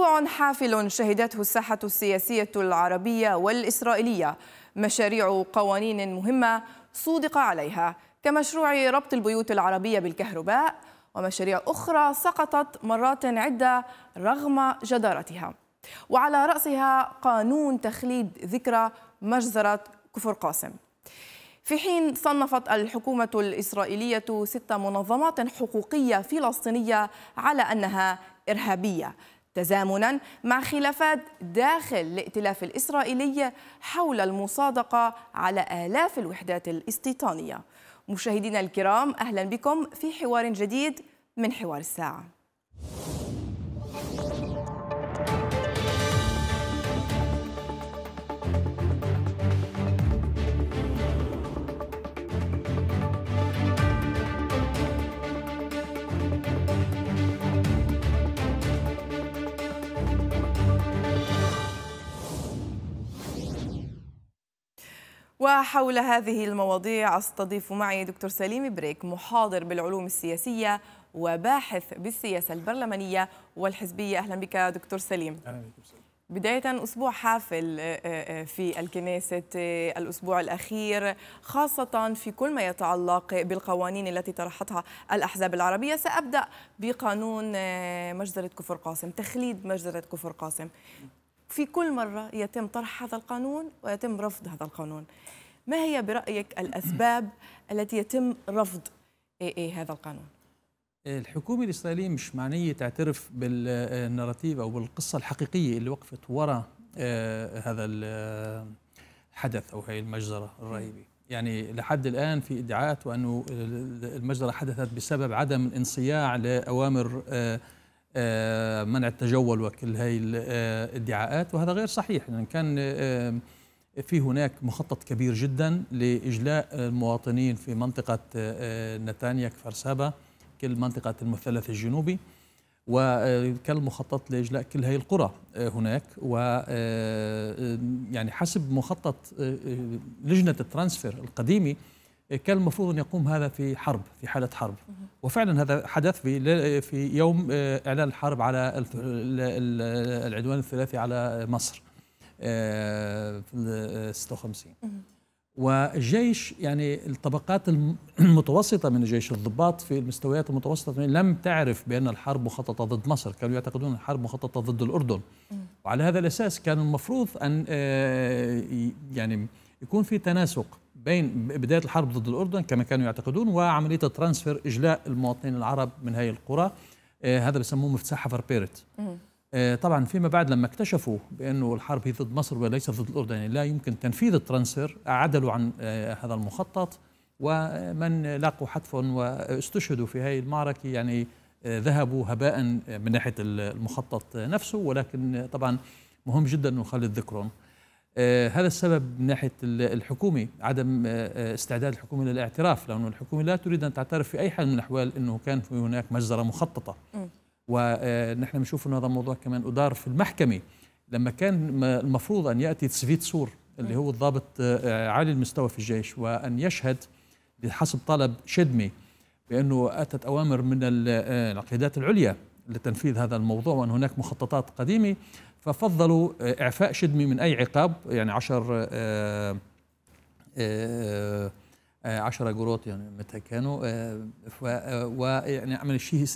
أسبوع حافل شهدته الساحة السياسية العربية والإسرائيلية مشاريع قوانين مهمة صودق عليها كمشروع ربط البيوت العربية بالكهرباء ومشاريع أخرى سقطت مرات عدة رغم جدارتها وعلى رأسها قانون تخليد ذكرى مجزرة كفر قاسم في حين صنفت الحكومة الإسرائيلية ست منظمات حقوقية فلسطينية على أنها إرهابية تزامنا مع خلافات داخل الائتلاف الإسرائيلي حول المصادقة على آلاف الوحدات الاستيطانية مشاهدينا الكرام أهلا بكم في حوار جديد من حوار الساعة وحول هذه المواضيع استضيف معي دكتور سليم بريك محاضر بالعلوم السياسية وباحث بالسياسة البرلمانية والحزبية أهلا بك دكتور سليم أهلا بك بداية أسبوع حافل آه، آه، في الكنيسة آه، الأسبوع الأخير خاصة في كل ما يتعلق بالقوانين التي طرحتها الأحزاب العربية سأبدأ بقانون مجزرة كفر قاسم تخليد مجزرة كفر قاسم في كل مرة يتم طرح هذا القانون ويتم رفض هذا القانون ما هي برأيك الأسباب التي يتم رفض إيه إيه هذا القانون؟ الحكومة الإسرائيلية مش معنية تعترف بالنراتيف أو بالقصة الحقيقية اللي وقفت وراء آه، هذا الحدث آه، أو هي المجزرة الرهيبة يعني لحد الآن في إدعاءات وأنه المجزرة حدثت بسبب عدم الانصياع لأوامر آه، آه، منع التجول وكل هاي آه، الادعاءات وهذا غير صحيح يعني كان آه، في هناك مخطط كبير جدا لإجلاء المواطنين في منطقة نتانيا كفر سابا كل منطقة المثلث الجنوبي وكان المخطط لإجلاء كل هاي القرى هناك و يعني حسب مخطط لجنة الترانسفير القديمة كان المفروض ان يقوم هذا في حرب في حاله حرب وفعلا هذا حدث في في يوم آه، اعلان الحرب على العدوان الثلاثي على مصر آه، في 56 والجيش يعني الطبقات المتوسطه من الجيش الضباط في المستويات المتوسطه يعني لم تعرف بان الحرب مخططه ضد مصر كانوا يعتقدون الحرب مخططه ضد الاردن وعلى هذا الاساس كان المفروض ان آه، يعني يكون في تناسق بين بدايه الحرب ضد الاردن كما كانوا يعتقدون وعمليه الترانسفير اجلاء المواطنين العرب من هذه القرى آه، هذا بسموه مفتاح حفر بيرت آه، طبعا فيما بعد لما اكتشفوا بانه الحرب هي ضد مصر وليس ضد الاردن يعني لا يمكن تنفيذ الترانسفير عدلوا عن آه، هذا المخطط ومن لاقوا حتف واستشهدوا في هذه المعركه يعني ذهبوا هباء من ناحيه المخطط نفسه ولكن طبعا مهم جدا انه نخلد ذكرهم آه، هذا السبب من ناحيه الحكومه عدم آه، آه، استعداد الحكومه للاعتراف لانه الحكومه لا تريد ان تعترف في اي حال من الاحوال انه كان في هناك مجزره مخططه ونحن بنشوف انه هذا الموضوع كمان ادار في المحكمه لما كان المفروض ان ياتي سفيتسور سور اللي هو الضابط عالي المستوى في الجيش وان يشهد بحسب طلب شدمي بانه اتت اوامر من العقيدات العليا لتنفيذ هذا الموضوع وان هناك مخططات قديمه ففضلوا آه، إعفاء شدمي من أي عقاب يعني 10 10 قروط يعني متى كانوا آه، آه، ويعني عمل شيء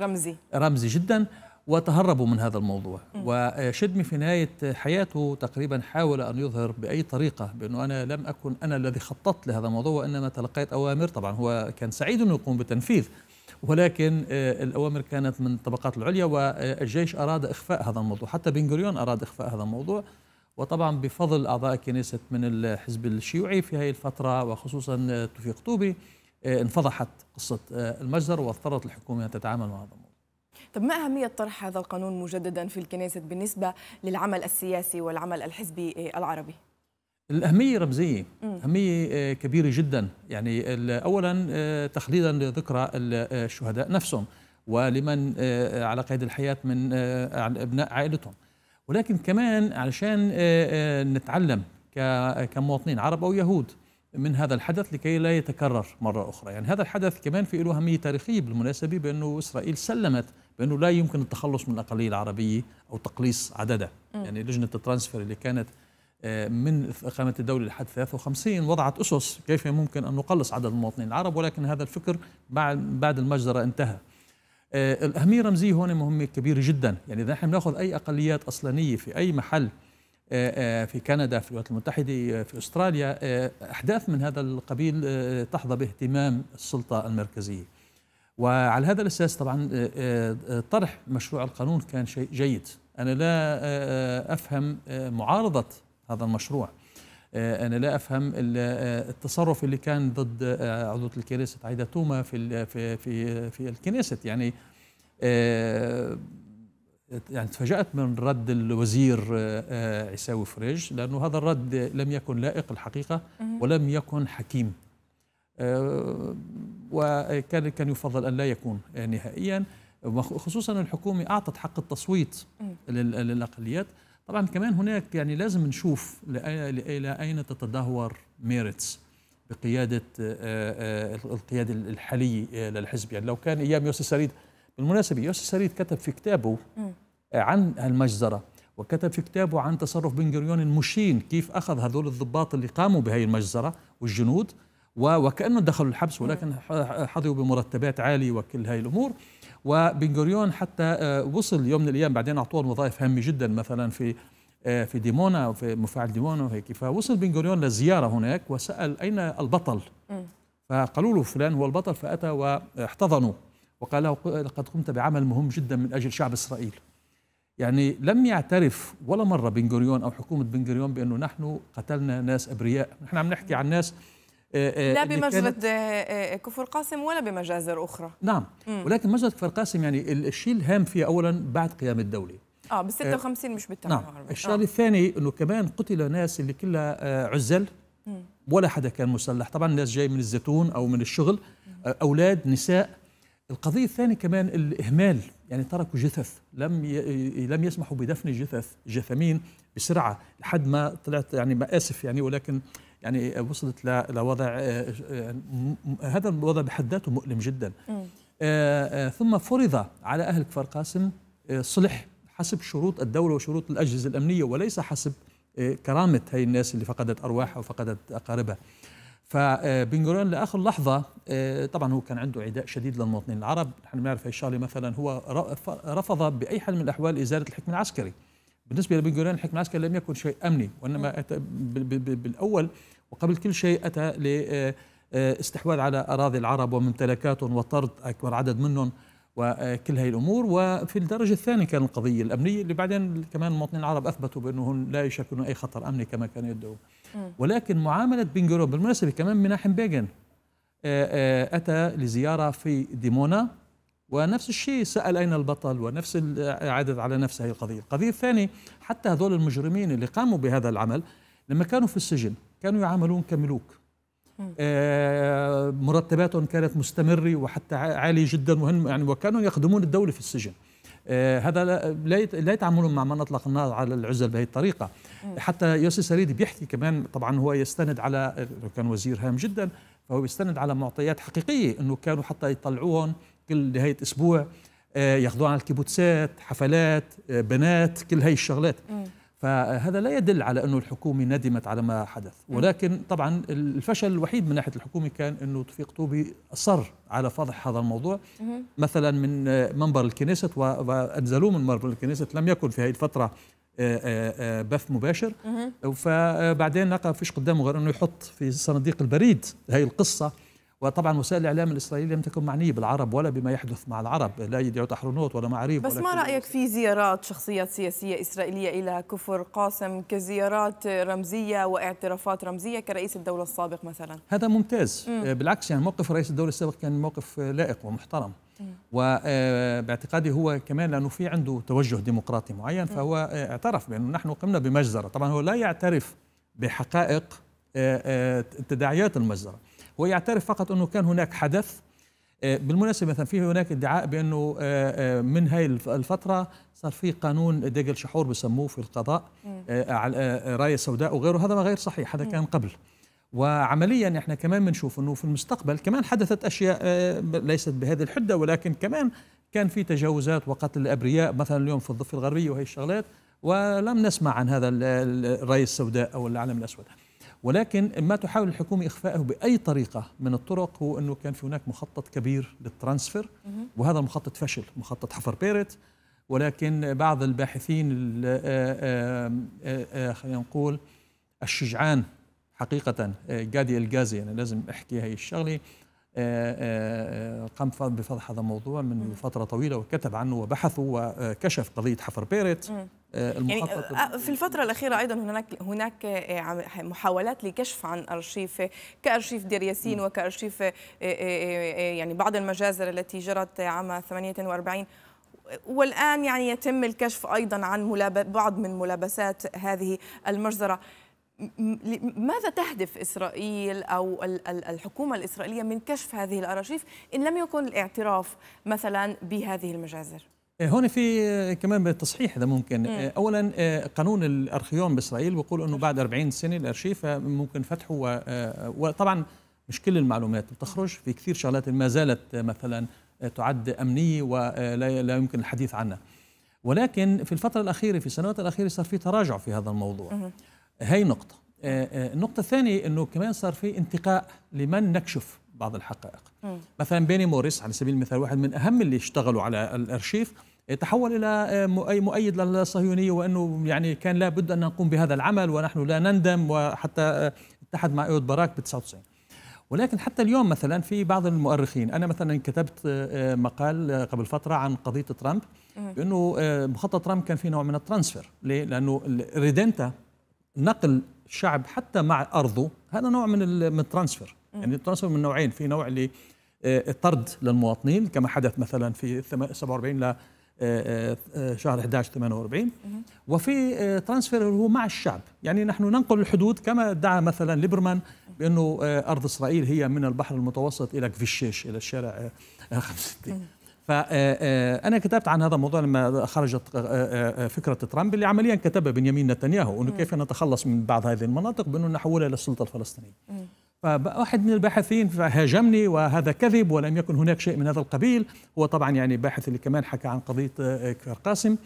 رمزي رمزي جدا وتهربوا من هذا الموضوع وشدمي في نهاية حياته تقريبا حاول أن يظهر بأي طريقة بأنه أنا لم أكن أنا الذي خططت لهذا الموضوع وإنما تلقيت أوامر طبعا هو كان سعيد أنه يقوم بتنفيذ ولكن آه، الأوامر كانت من الطبقات العليا والجيش أراد إخفاء هذا الموضوع حتى بن أراد إخفاء هذا الموضوع وطبعا بفضل أعضاء كنيسة من الحزب الشيوعي في هذه الفترة وخصوصا آه، توفيق طوبي آه، انفضحت قصة المجزر واضطرت الحكومة أن تتعامل مع هذا الموضوع طب ما أهمية طرح هذا القانون مجددا في الكنيسة بالنسبة للعمل السياسي والعمل الحزبي العربي؟ الأهمية رمزية أهمية آه، كبيرة جدا يعني أولا آه، تخليدا لذكرى آه، الشهداء نفسهم ولمن على قيد الحياة من أبناء عائلتهم ولكن كمان علشان نتعلم كمواطنين عرب أو يهود من هذا الحدث لكي لا يتكرر مرة أخرى يعني هذا الحدث كمان في له أهمية تاريخية بالمناسبة بأنه إسرائيل سلمت بأنه لا يمكن التخلص من الأقلية العربية أو تقليص عددها يعني لجنة الترانسفير اللي كانت من إقامة الدولة لحد 53 وضعت أسس كيف ممكن أن نقلص عدد المواطنين العرب ولكن هذا الفكر بعد بعد المجزرة انتهى الأهمية الرمزية هون مهمة كبيرة جدا يعني إذا نحن نأخذ أي أقليات أصلانية في أي محل آه، آه، في كندا في الولايات المتحدة آه، في أستراليا أحداث من هذا القبيل تحظى باهتمام السلطة المركزية وعلى هذا الأساس طبعا طرح مشروع القانون كان شيء جيد أنا لا أفهم معارضة هذا المشروع آه، أنا لا أفهم آه، التصرف اللي كان ضد آه، عضوة الكنيسة عايدة توما في في في, في الكنيسة يعني يعني تفاجأت من رد الوزير عيساوي فريج لأنه هذا الرد لم يكن لائق الحقيقة ولم يكن حكيم وكان كان يفضل أن لا يكون نهائيا خصوصا الحكومة أعطت حق التصويت للأقليات طبعا كمان هناك يعني لازم نشوف الى اين تتدهور ميرتس بقياده آه، آه، القياده الحاليه للحزب يعني لو كان ايام يوسف سريد بالمناسبه يوسف سريد كتب في كتابه عن المجزره وكتب في كتابه عن تصرف بن جريون المشين كيف اخذ هذول الضباط اللي قاموا بهي المجزره والجنود وكأنه دخلوا الحبس ولكن حظوا بمرتبات عالية وكل هاي الأمور وبن حتى آه، وصل يوم من الأيام بعدين أعطوه وظائف هامة جدا مثلا في آه، في ديمونا في مفاعل ديمونا وهيك فوصل بن لزيارة هناك وسأل أين البطل فقالوا له فلان هو البطل فأتى واحتضنوا وقال له لقد قمت بعمل مهم جدا من أجل شعب إسرائيل يعني لم يعترف ولا مرة بن أو حكومة بن بأنه نحن قتلنا ناس أبرياء نحن عم نحكي عن ناس آه، آه، لا بمجزرة آه، كفر قاسم ولا بمجازر أخرى نعم مم. ولكن مجزرة كفر قاسم يعني الشيء الهام فيها أولا بعد قيام الدولة اه بال 56 مش بال نعم الشغله آه. الثاني انه كمان قتل ناس اللي كلها عزل مم. ولا حدا كان مسلح طبعا ناس جاي من الزيتون او من الشغل مم. اولاد نساء القضية الثانية كمان الإهمال يعني تركوا جثث لم لم يسمحوا بدفن جثث جثمين بسرعة لحد ما طلعت يعني ما آسف يعني ولكن يعني وصلت لوضع آه، آه، هذا الوضع بحد ذاته مؤلم جدا آه، ثم فرض على أهل كفر قاسم صلح حسب شروط الدولة وشروط الأجهزة الأمنية وليس حسب كرامة هاي الناس اللي فقدت أرواحها وفقدت أقاربها فبن جوريون لاخر لحظه طبعا هو كان عنده عداء شديد للمواطنين العرب نحن بنعرف هي الشغله مثلا هو رفض باي حال من الاحوال ازاله الحكم العسكري بالنسبة لبن جوريان الحكم العسكري لم يكن شيء أمني وإنما أتى بالأول وقبل كل شيء أتى لاستحواذ آه، آه، على أراضي العرب وممتلكاتهم وطرد أكبر عدد منهم وكل هذه الامور وفي الدرجه الثانيه كان القضيه الامنيه اللي بعدين كمان المواطنين العرب اثبتوا بانه لا يشكلون اي خطر امني كما كانوا يدعو ولكن معامله بن بالمناسبه كمان مناحم بيغن آه، اتى لزياره في ديمونا ونفس الشيء سأل أين البطل ونفس عدد على نفس هذه القضية القضية الثانية حتى هذول المجرمين اللي قاموا بهذا العمل لما كانوا في السجن كانوا يعاملون كملوك آه، مرتباتهم كانت مستمرة وحتى عالية جدا وهم يعني وكانوا يخدمون الدولة في السجن آه، هذا لا لا يتعاملون مع من اطلق النار على العزل بهذه الطريقه حتى يوسف سريدي بيحكي كمان طبعا هو يستند على كان وزير هام جدا فهو بيستند على معطيات حقيقيه انه كانوا حتى يطلعوهم كل نهايه اسبوع آه، ياخذوها على الكيبوتسات حفلات آه، بنات كل هاي الشغلات فهذا لا يدل على انه الحكومه ندمت على ما حدث ولكن طبعا الفشل الوحيد من ناحيه الحكومه كان انه توفيق طوبي اصر على فضح هذا الموضوع مثلا من آه، منبر الكنيست وانزلوه من منبر الكنيست لم يكن في هذه الفتره بث مباشر فبعدين لقى فيش قدامه غير انه يحط في صناديق البريد هاي القصه وطبعا وسائل الاعلام الاسرائيليه لم تكن معنيه بالعرب ولا بما يحدث مع العرب لا يدعو تحرنوت ولا معاريف بس ولا ما رايك في زيارات شخصيات سياسيه اسرائيليه الى كفر قاسم كزيارات رمزيه واعترافات رمزيه كرئيس الدوله السابق مثلا هذا ممتاز م. آه، بالعكس يعني موقف رئيس الدوله السابق كان موقف لائق ومحترم وباعتقادي آه، هو كمان لانه في عنده توجه ديمقراطي معين فهو آه، اعترف بانه نحن قمنا بمجزره، طبعا هو لا يعترف بحقائق تداعيات المجزره، هو يعترف فقط أنه كان هناك حدث آه، بالمناسبة مثلا في هناك ادعاء بأنه آه، آه، من هاي الفترة صار في قانون دجل شحور بسموه في القضاء على راية سوداء وغيره هذا ما غير صحيح هذا كان قبل وعمليا احنا كمان بنشوف انه في المستقبل كمان حدثت اشياء ليست بهذه الحده ولكن كمان كان في تجاوزات وقتل الابرياء مثلا اليوم في الضفه الغربيه وهي الشغلات ولم نسمع عن هذا الرايه السوداء او العلم الاسود ولكن ما تحاول الحكومة إخفائه بأي طريقة من الطرق هو أنه كان في هناك مخطط كبير للترانسفير وهذا المخطط فشل مخطط حفر بيرت ولكن بعض الباحثين آه، آه، آه، خلينا نقول الشجعان حقيقة جادي الجازي أنا لازم أحكي هاي الشغلة آه، آه، آه، قام بفضح هذا الموضوع من فتره طويله وكتب عنه وبحثه وكشف قضيه حفر بيرت المخطط يعني في الفتره الاخيره ايضا هناك هناك محاولات لكشف عن ارشيف كارشيف دير ياسين وكارشيف يعني بعض المجازر التي جرت عام 48 والان يعني يتم الكشف ايضا عن بعض من ملابسات هذه المجزره ماذا تهدف إسرائيل أو الحكومة الإسرائيلية من كشف هذه الأرشيف إن لم يكن الاعتراف مثلا بهذه المجازر؟ إيه، هون في آه، كمان تصحيح اذا ممكن مم. آه، اولا آه، قانون الارخيون باسرائيل بيقول انه بعد 40 سنه الارشيف ممكن فتحه وطبعا مش كل المعلومات بتخرج في كثير شغلات ما زالت مثلا تعد امنيه ولا لا يمكن الحديث عنها ولكن في الفتره الاخيره في السنوات الاخيره صار في تراجع في هذا الموضوع مم. هاي نقطة آه، آه، النقطة الثانية أنه كمان صار في انتقاء لمن نكشف بعض الحقائق م. مثلا بيني موريس على سبيل المثال واحد من أهم اللي اشتغلوا على الأرشيف تحول الى آه، مؤيد للصهيونيه وانه يعني كان لا بد ان نقوم بهذا العمل ونحن لا نندم وحتى اتحد مع ايود باراك ب 99 ولكن حتى اليوم مثلا في بعض المؤرخين انا مثلا كتبت مقال قبل فتره عن قضيه ترامب بانه مخطط ترامب كان في نوع من الترانسفير ليه؟ لانه ريدنتا نقل شعب حتى مع ارضه هذا نوع من من الترانسفير يعني الترانسفير من نوعين في نوع اللي آه، طرد للمواطنين كما حدث مثلا في 47 ل آه، آه، شهر 11 48 وفي ترانسفير هو مع الشعب يعني نحن ننقل الحدود كما ادعى مثلا ليبرمان بانه ارض اسرائيل هي من البحر المتوسط الى كفيشيش الى الشارع 65 فأنا آه، آه، كتبت عن هذا الموضوع لما خرجت آه، فكرة ترامب اللي عمليا كتبها بنيامين نتنياهو أنه كيف نتخلص من بعض هذه المناطق بأنه نحولها إلى السلطة الفلسطينية فواحد من الباحثين هاجمني وهذا كذب ولم يكن هناك شيء من هذا القبيل هو طبعا يعني باحث اللي كمان حكى عن قضية كفر قاسم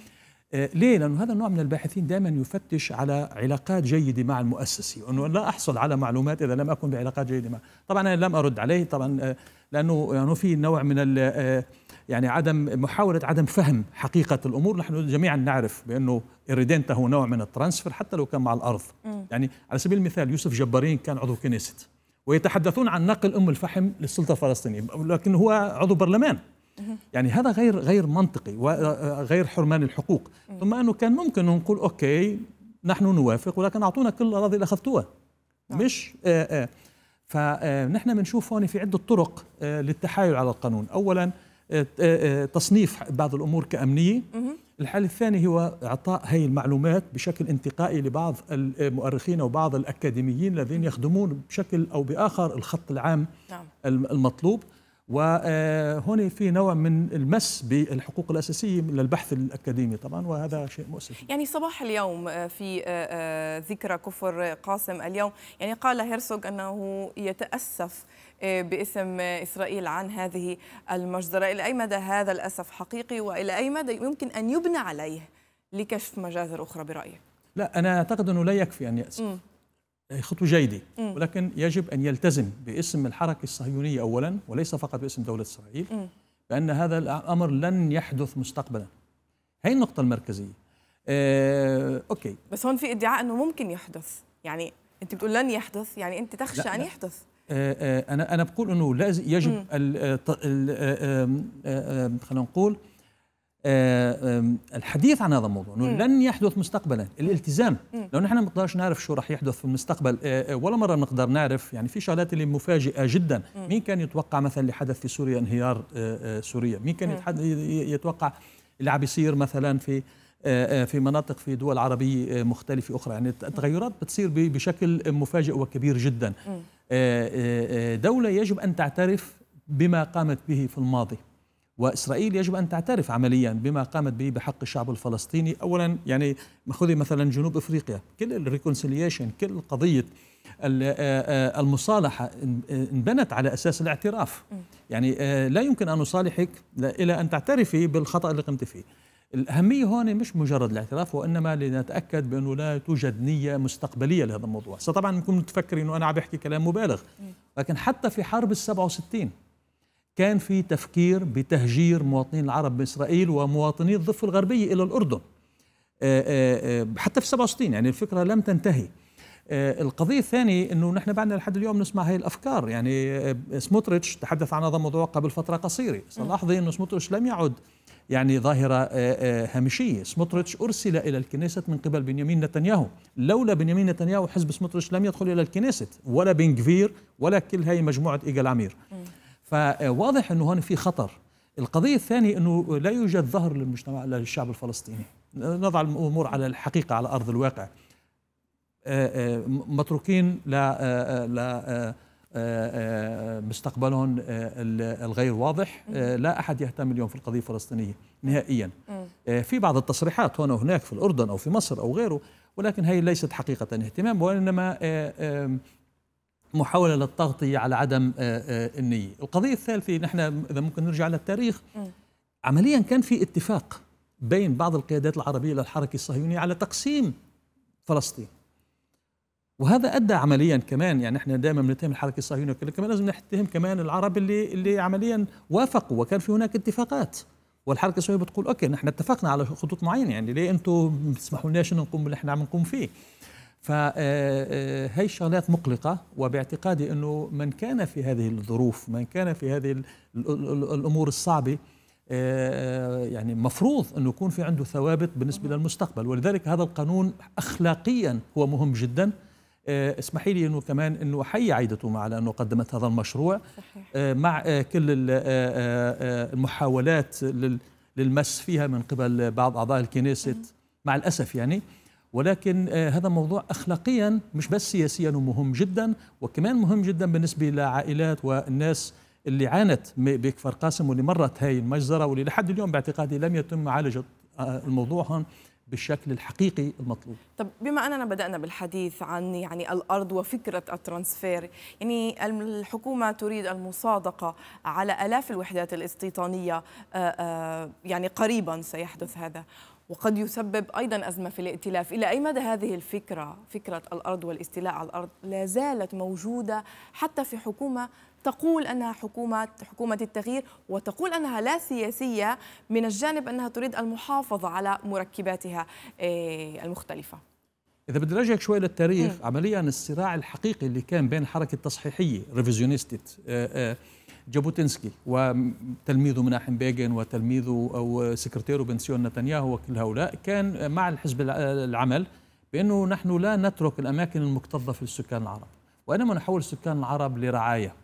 آه، ليه؟ لأنه هذا النوع من الباحثين دائما يفتش على علاقات جيدة مع المؤسسة وأنه لا أحصل على معلومات إذا لم أكن بعلاقات جيدة مع طبعا أنا لم أرد عليه طبعا آه، لأنه يعني في نوع من آه، يعني عدم محاولة عدم فهم حقيقة الأمور نحن جميعا نعرف بأنه إيريدينتا هو نوع من الترانسفر حتى لو كان مع الأرض م. يعني على سبيل المثال يوسف جبارين كان عضو كنيست ويتحدثون عن نقل أم الفحم للسلطة الفلسطينية لكن هو عضو برلمان يعني هذا غير غير منطقي وغير حرمان الحقوق ثم انه كان ممكن نقول اوكي نحن نوافق ولكن اعطونا كل الاراضي اللي اخذتوها نعم. مش آآ آه، آه. فنحن آه، بنشوف هون في عده طرق للتحايل على القانون اولا تصنيف بعض الامور كامنيه الحل الثاني هو اعطاء هي المعلومات بشكل انتقائي لبعض المؤرخين او بعض الاكاديميين الذين يخدمون بشكل او باخر الخط العام نعم. المطلوب وهنا في نوع من المس بالحقوق الأساسية للبحث الأكاديمي طبعا وهذا شيء مؤسف يعني صباح اليوم آه، في آه، آه، ذكرى كفر قاسم اليوم يعني قال هيرسوغ أنه يتأسف باسم إسرائيل عن هذه المجزرة إلى أي مدى هذا الأسف حقيقي وإلى أي مدى يمكن أن يبنى عليه لكشف مجازر أخرى برأيك؟ لا أنا أعتقد أنه لا يكفي أن يأسف م. خطوة جيدة ولكن يجب أن يلتزم باسم الحركة الصهيونية أولا وليس فقط باسم دولة إسرائيل بأن هذا الأمر لن يحدث مستقبلا هي النقطة المركزية آه، أوكي بس هون في ادعاء أنه ممكن يحدث يعني أنت بتقول لن يحدث يعني أنت تخشى أن يحدث آه آه أنا أنا بقول أنه لازم يجب آه، آه، آه، خلينا نقول آه، الحديث عن هذا الموضوع انه لن يحدث مستقبلا الالتزام لو نحن ما بنقدرش نعرف شو راح يحدث في المستقبل آه، آه، ولا مره بنقدر نعرف يعني في شغلات اللي مفاجئه جدا مين كان يتوقع مثلا اللي حدث في سوريا انهيار سوريا مين كان يتوقع اللي عم بيصير مثلا في في مناطق في دول عربية مختلفة أخرى يعني التغيرات بتصير بشكل مفاجئ وكبير جدا دولة يجب أن تعترف بما قامت به في الماضي وإسرائيل يجب أن تعترف عمليا بما قامت به بحق الشعب الفلسطيني أولا يعني خذي مثلا جنوب أفريقيا كل الريكونسيليشن كل قضية آه، آه، المصالحة آه، انبنت على أساس الاعتراف يعني لا يمكن أن أصالحك إلى أن تعترفي بالخطأ اللي قمت فيه الأهمية هون مش مجرد الاعتراف وإنما لنتأكد بأنه لا توجد نية مستقبلية لهذا الموضوع طبعا نكون متفكرين أنه أنا عم بحكي كلام مبالغ لكن حتى في حرب السبعة وستين كان في تفكير بتهجير مواطنين العرب من إسرائيل ومواطني الضفة الغربية إلى الأردن آه، آه، آه، حتى في 67 يعني الفكرة لم تنتهي القضية الثانية أنه نحن بعدنا لحد اليوم نسمع هاي الأفكار يعني سموتريتش تحدث عن هذا الموضوع قبل فترة قصيرة سنلاحظي أنه سموتريتش لم يعد يعني ظاهرة هامشية سموتريتش أرسل إلى الكنيسة من قبل بنيامين نتنياهو لولا بنيامين نتنياهو حزب سموتريتش لم يدخل إلى الكنيسة ولا بنكفير ولا كل هاي مجموعة إيجال عمير م. فواضح انه هون في خطر القضيه الثانيه انه لا يوجد ظهر للمجتمع للشعب الفلسطيني نضع الامور على الحقيقه على ارض الواقع آه، آه، متروكين ل آه، مستقبلهم الغير واضح لا احد يهتم اليوم في القضيه الفلسطينيه نهائيا في بعض التصريحات هنا وهناك في الاردن او في مصر او غيره ولكن هي ليست حقيقه اهتمام وانما محاولة للتغطية على عدم آه، آه، النية القضية الثالثة نحن إذا ممكن نرجع للتاريخ عمليا كان في اتفاق بين بعض القيادات العربية للحركة الصهيونية على تقسيم فلسطين وهذا ادى عمليا كمان يعني احنا دائما بنتهم الحركه الصهيونيه وكذا كمان لازم نتهم كمان العرب اللي اللي عمليا وافقوا وكان في هناك اتفاقات والحركه الصهيونيه بتقول اوكي نحن اتفقنا على خطوط معينه يعني ليه انتم ما بتسمحوا لناش نقوم باللي احنا عم نقوم فيه فهي آه، آه، الشغلات مقلقة وباعتقادي أنه من كان في هذه الظروف من كان في هذه الأمور الصعبة آه، يعني مفروض أنه يكون في عنده ثوابت بالنسبة للمستقبل ولذلك هذا القانون أخلاقيا هو مهم جدا اسمحي لي انه كمان انه احيي عائدتهم على انه قدمت هذا المشروع صحيح. مع كل المحاولات للمس فيها من قبل بعض اعضاء الكنيسة مع الاسف يعني ولكن آه، هذا موضوع اخلاقيا مش بس سياسيا ومهم جدا وكمان مهم جدا بالنسبه لعائلات والناس اللي عانت بكفر قاسم واللي مرت هاي المجزره واللي لحد اليوم باعتقادي لم يتم معالجه آه، الموضوع هون بالشكل الحقيقي المطلوب طب بما أننا بدأنا بالحديث عن يعني الأرض وفكرة الترانسفير يعني الحكومة تريد المصادقة على ألاف الوحدات الاستيطانية آه، يعني قريبا سيحدث هذا وقد يسبب أيضا أزمة في الائتلاف إلى أي مدى هذه الفكرة فكرة الأرض والاستيلاء على الأرض لا زالت موجودة حتى في حكومة تقول أنها حكومة حكومة التغيير وتقول أنها لا سياسية من الجانب أنها تريد المحافظة على مركباتها آه، المختلفة إذا بدي أرجعك شوي للتاريخ عمليا الصراع الحقيقي اللي كان بين حركه التصحيحية ريفيزيونيستيت آه، آه، جابوتنسكي وتلميذه مناحم بيجن وتلميذه أو سكرتيره بنسيون نتنياهو وكل هؤلاء كان مع الحزب العمل بأنه نحن لا نترك الأماكن المكتظة في السكان العرب وإنما نحول السكان العرب لرعاية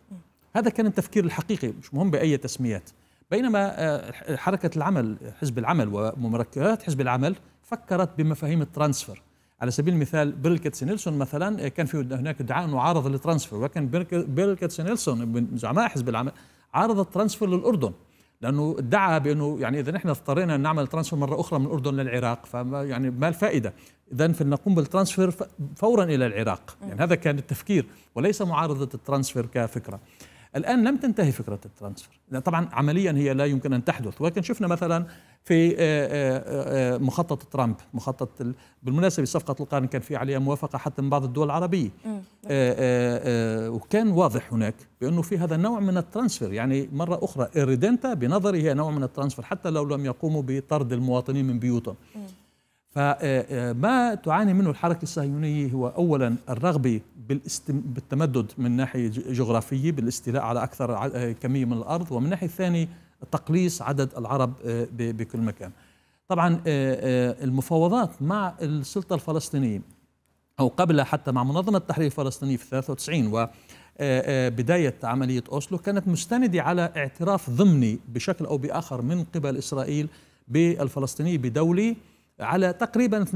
هذا كان التفكير الحقيقي مش مهم بأي تسميات بينما آه، حركة العمل حزب العمل ومركبات حزب العمل فكرت بمفاهيم الترانسفر على سبيل المثال كيتس نيلسون مثلا إيه، كان في هناك ادعاء انه عارض للترانسفير ولكن كيتس نيلسون من زعماء حزب العمل عارض الترانسفير للاردن لانه ادعى بانه يعني اذا نحن اضطرينا ان نعمل ترانسفير مره اخرى من الاردن للعراق فما يعني ما الفائده؟ اذا فلنقوم بالترانسفير فورا الى العراق، يعني هذا كان التفكير وليس معارضه الترانسفير كفكره. الآن لم تنتهي فكرة الترانسفر طبعا عمليا هي لا يمكن أن تحدث ولكن شفنا مثلا في آه، آه، آه، مخطط ترامب مخطط بالمناسبة صفقة القرن كان في عليها موافقة حتى من بعض الدول العربية وكان واضح هناك بأنه في هذا النوع من الترانسفر يعني مرة أخرى إيريدنتا بنظري هي نوع من الترانسفر حتى لو لم يقوموا بطرد المواطنين من بيوتهم فما آه، آه، تعاني منه الحركة الصهيونية هو أولا الرغبة بالتمدد من ناحية جغرافية بالاستيلاء على أكثر آه، كمية من الأرض ومن ناحية ثانية تقليص عدد العرب بكل مكان طبعا المفاوضات مع السلطة الفلسطينية أو قبلها حتى مع منظمة التحرير الفلسطينية في 93 و بداية عملية أوسلو كانت مستندة على اعتراف ضمني بشكل أو بآخر من قبل إسرائيل بالفلسطينية بدولة على تقريبا 22%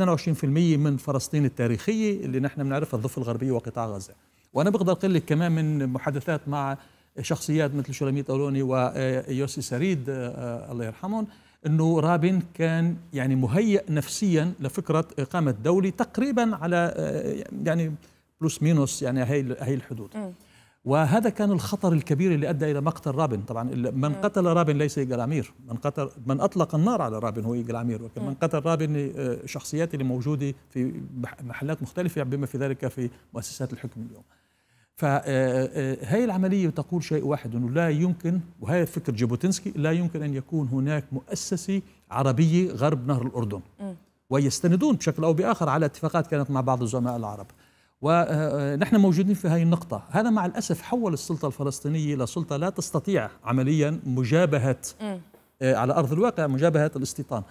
من فلسطين التاريخيه اللي نحن بنعرفها الضفه الغربيه وقطاع غزه وانا بقدر اقول لك كمان من محادثات مع شخصيات مثل شلميت اولوني ويوسي آه، سريد آه، آه، الله يرحمهم انه رابين كان يعني مهيئ نفسيا لفكره اقامه دوله تقريبا على يعني بلوس مينوس يعني هي هي الحدود وهذا كان الخطر الكبير اللي ادى الى مقتل رابن طبعا من آه. قتل رابن ليس ايجل عمير من قتل من اطلق النار على رابن هو ايجل عمير ولكن آه. من قتل رابن آه، شخصيات اللي موجوده في محلات مختلفه يعني بما في ذلك في مؤسسات الحكم اليوم فهي العمليه تقول شيء واحد انه لا يمكن وهي فكر جيبوتنسكي لا يمكن ان يكون هناك مؤسسه عربيه غرب نهر الاردن ويستندون بشكل او باخر على اتفاقات كانت مع بعض الزعماء العرب ونحن آه، آه، موجودين في هذه النقطة هذا مع الأسف حول السلطة الفلسطينية إلى سلطة لا تستطيع عمليا مجابهة آه، على أرض الواقع مجابهة الاستيطان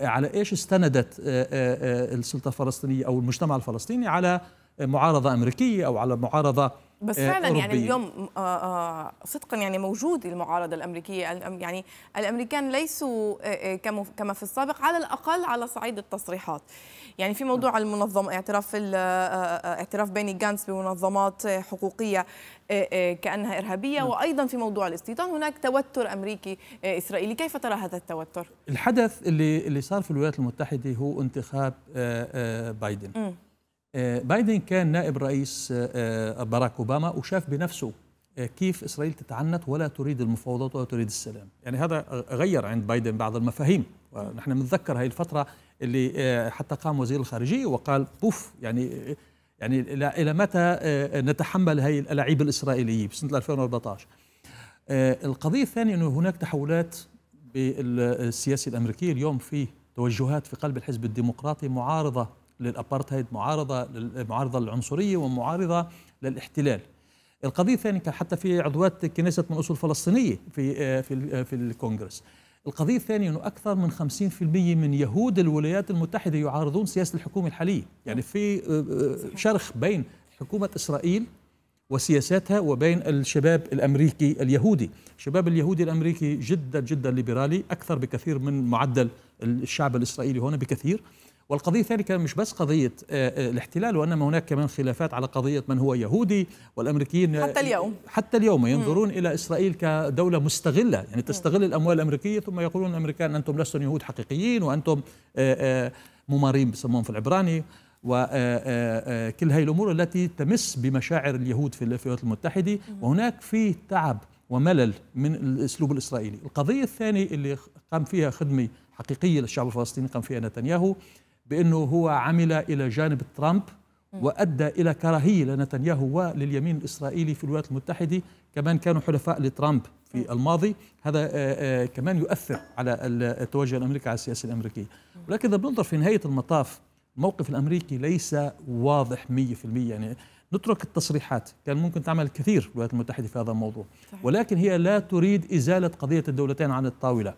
على إيش استندت السلطة الفلسطينية أو المجتمع الفلسطيني على معارضة أمريكية أو على معارضة بس آه، فعلا يعني أوروبية. يعني اليوم آه، آه، صدقا يعني موجود المعارضه الامريكيه يعني الامريكان ليسوا كما في السابق على الاقل على صعيد التصريحات يعني في موضوع نعم. المنظمه اعتراف اعتراف بيني جانس بمنظمات حقوقيه كانها ارهابيه نعم. وايضا في موضوع الاستيطان هناك توتر امريكي اسرائيلي كيف ترى هذا التوتر الحدث اللي اللي صار في الولايات المتحده هو انتخاب بايدن م. آه، بايدن كان نائب رئيس آه، آه، باراك اوباما وشاف بنفسه كيف اسرائيل تتعنت ولا تريد المفاوضات ولا تريد السلام، يعني هذا غير عند بايدن بعض المفاهيم، ونحن بنتذكر هذه الفتره اللي حتى قام وزير الخارجيه وقال بوف يعني يعني الى متى نتحمل هي الالاعيب الاسرائيليه بسنه 2014 القضيه الثانيه انه هناك تحولات بالسياسه الامريكيه اليوم في توجهات في قلب الحزب الديمقراطي معارضه للابارتهايد معارضه معارضه للعنصريه ومعارضه للاحتلال القضيه الثانيه حتى في عضوات كنيسه من اصول فلسطينيه في في في الكونغرس القضيه الثانيه انه اكثر من 50% من يهود الولايات المتحده يعارضون سياسه الحكومه الحاليه يعني في آه، شرخ بين حكومه اسرائيل وسياساتها وبين الشباب الامريكي اليهودي، الشباب اليهودي الامريكي جدا جدا ليبرالي اكثر بكثير من معدل الشعب الاسرائيلي هنا بكثير، والقضية الثانية مش بس قضية آه، آه، الاحتلال وإنما هناك كمان خلافات على قضية من هو يهودي والأمريكيين آه، حتى اليوم حتى اليوم ينظرون م. إلى إسرائيل كدولة مستغلة يعني تستغل الأموال الأمريكية ثم يقولون الأمريكان أنتم لستم يهود حقيقيين وأنتم ممارين بسموهم في العبراني وكل هذه الأمور التي تمس بمشاعر اليهود في الولايات المتحدة وهناك في تعب وملل من الاسلوب الاسرائيلي. القضيه الثانيه اللي قام فيها خدمه حقيقيه للشعب الفلسطيني قام فيها نتنياهو بأنه هو عمل إلى جانب ترامب وأدى إلى كراهية لنتنياهو ولليمين الإسرائيلي في الولايات المتحدة كمان كانوا حلفاء لترامب في الماضي هذا آه، آه، كمان يؤثر على آه، التوجه الأمريكي على السياسة الأمريكية ولكن إذا بننظر في نهاية المطاف الموقف الأمريكي ليس واضح 100% يعني نترك التصريحات كان ممكن تعمل كثير الولايات المتحدة في هذا الموضوع ولكن هي لا تريد إزالة قضية الدولتين عن الطاولة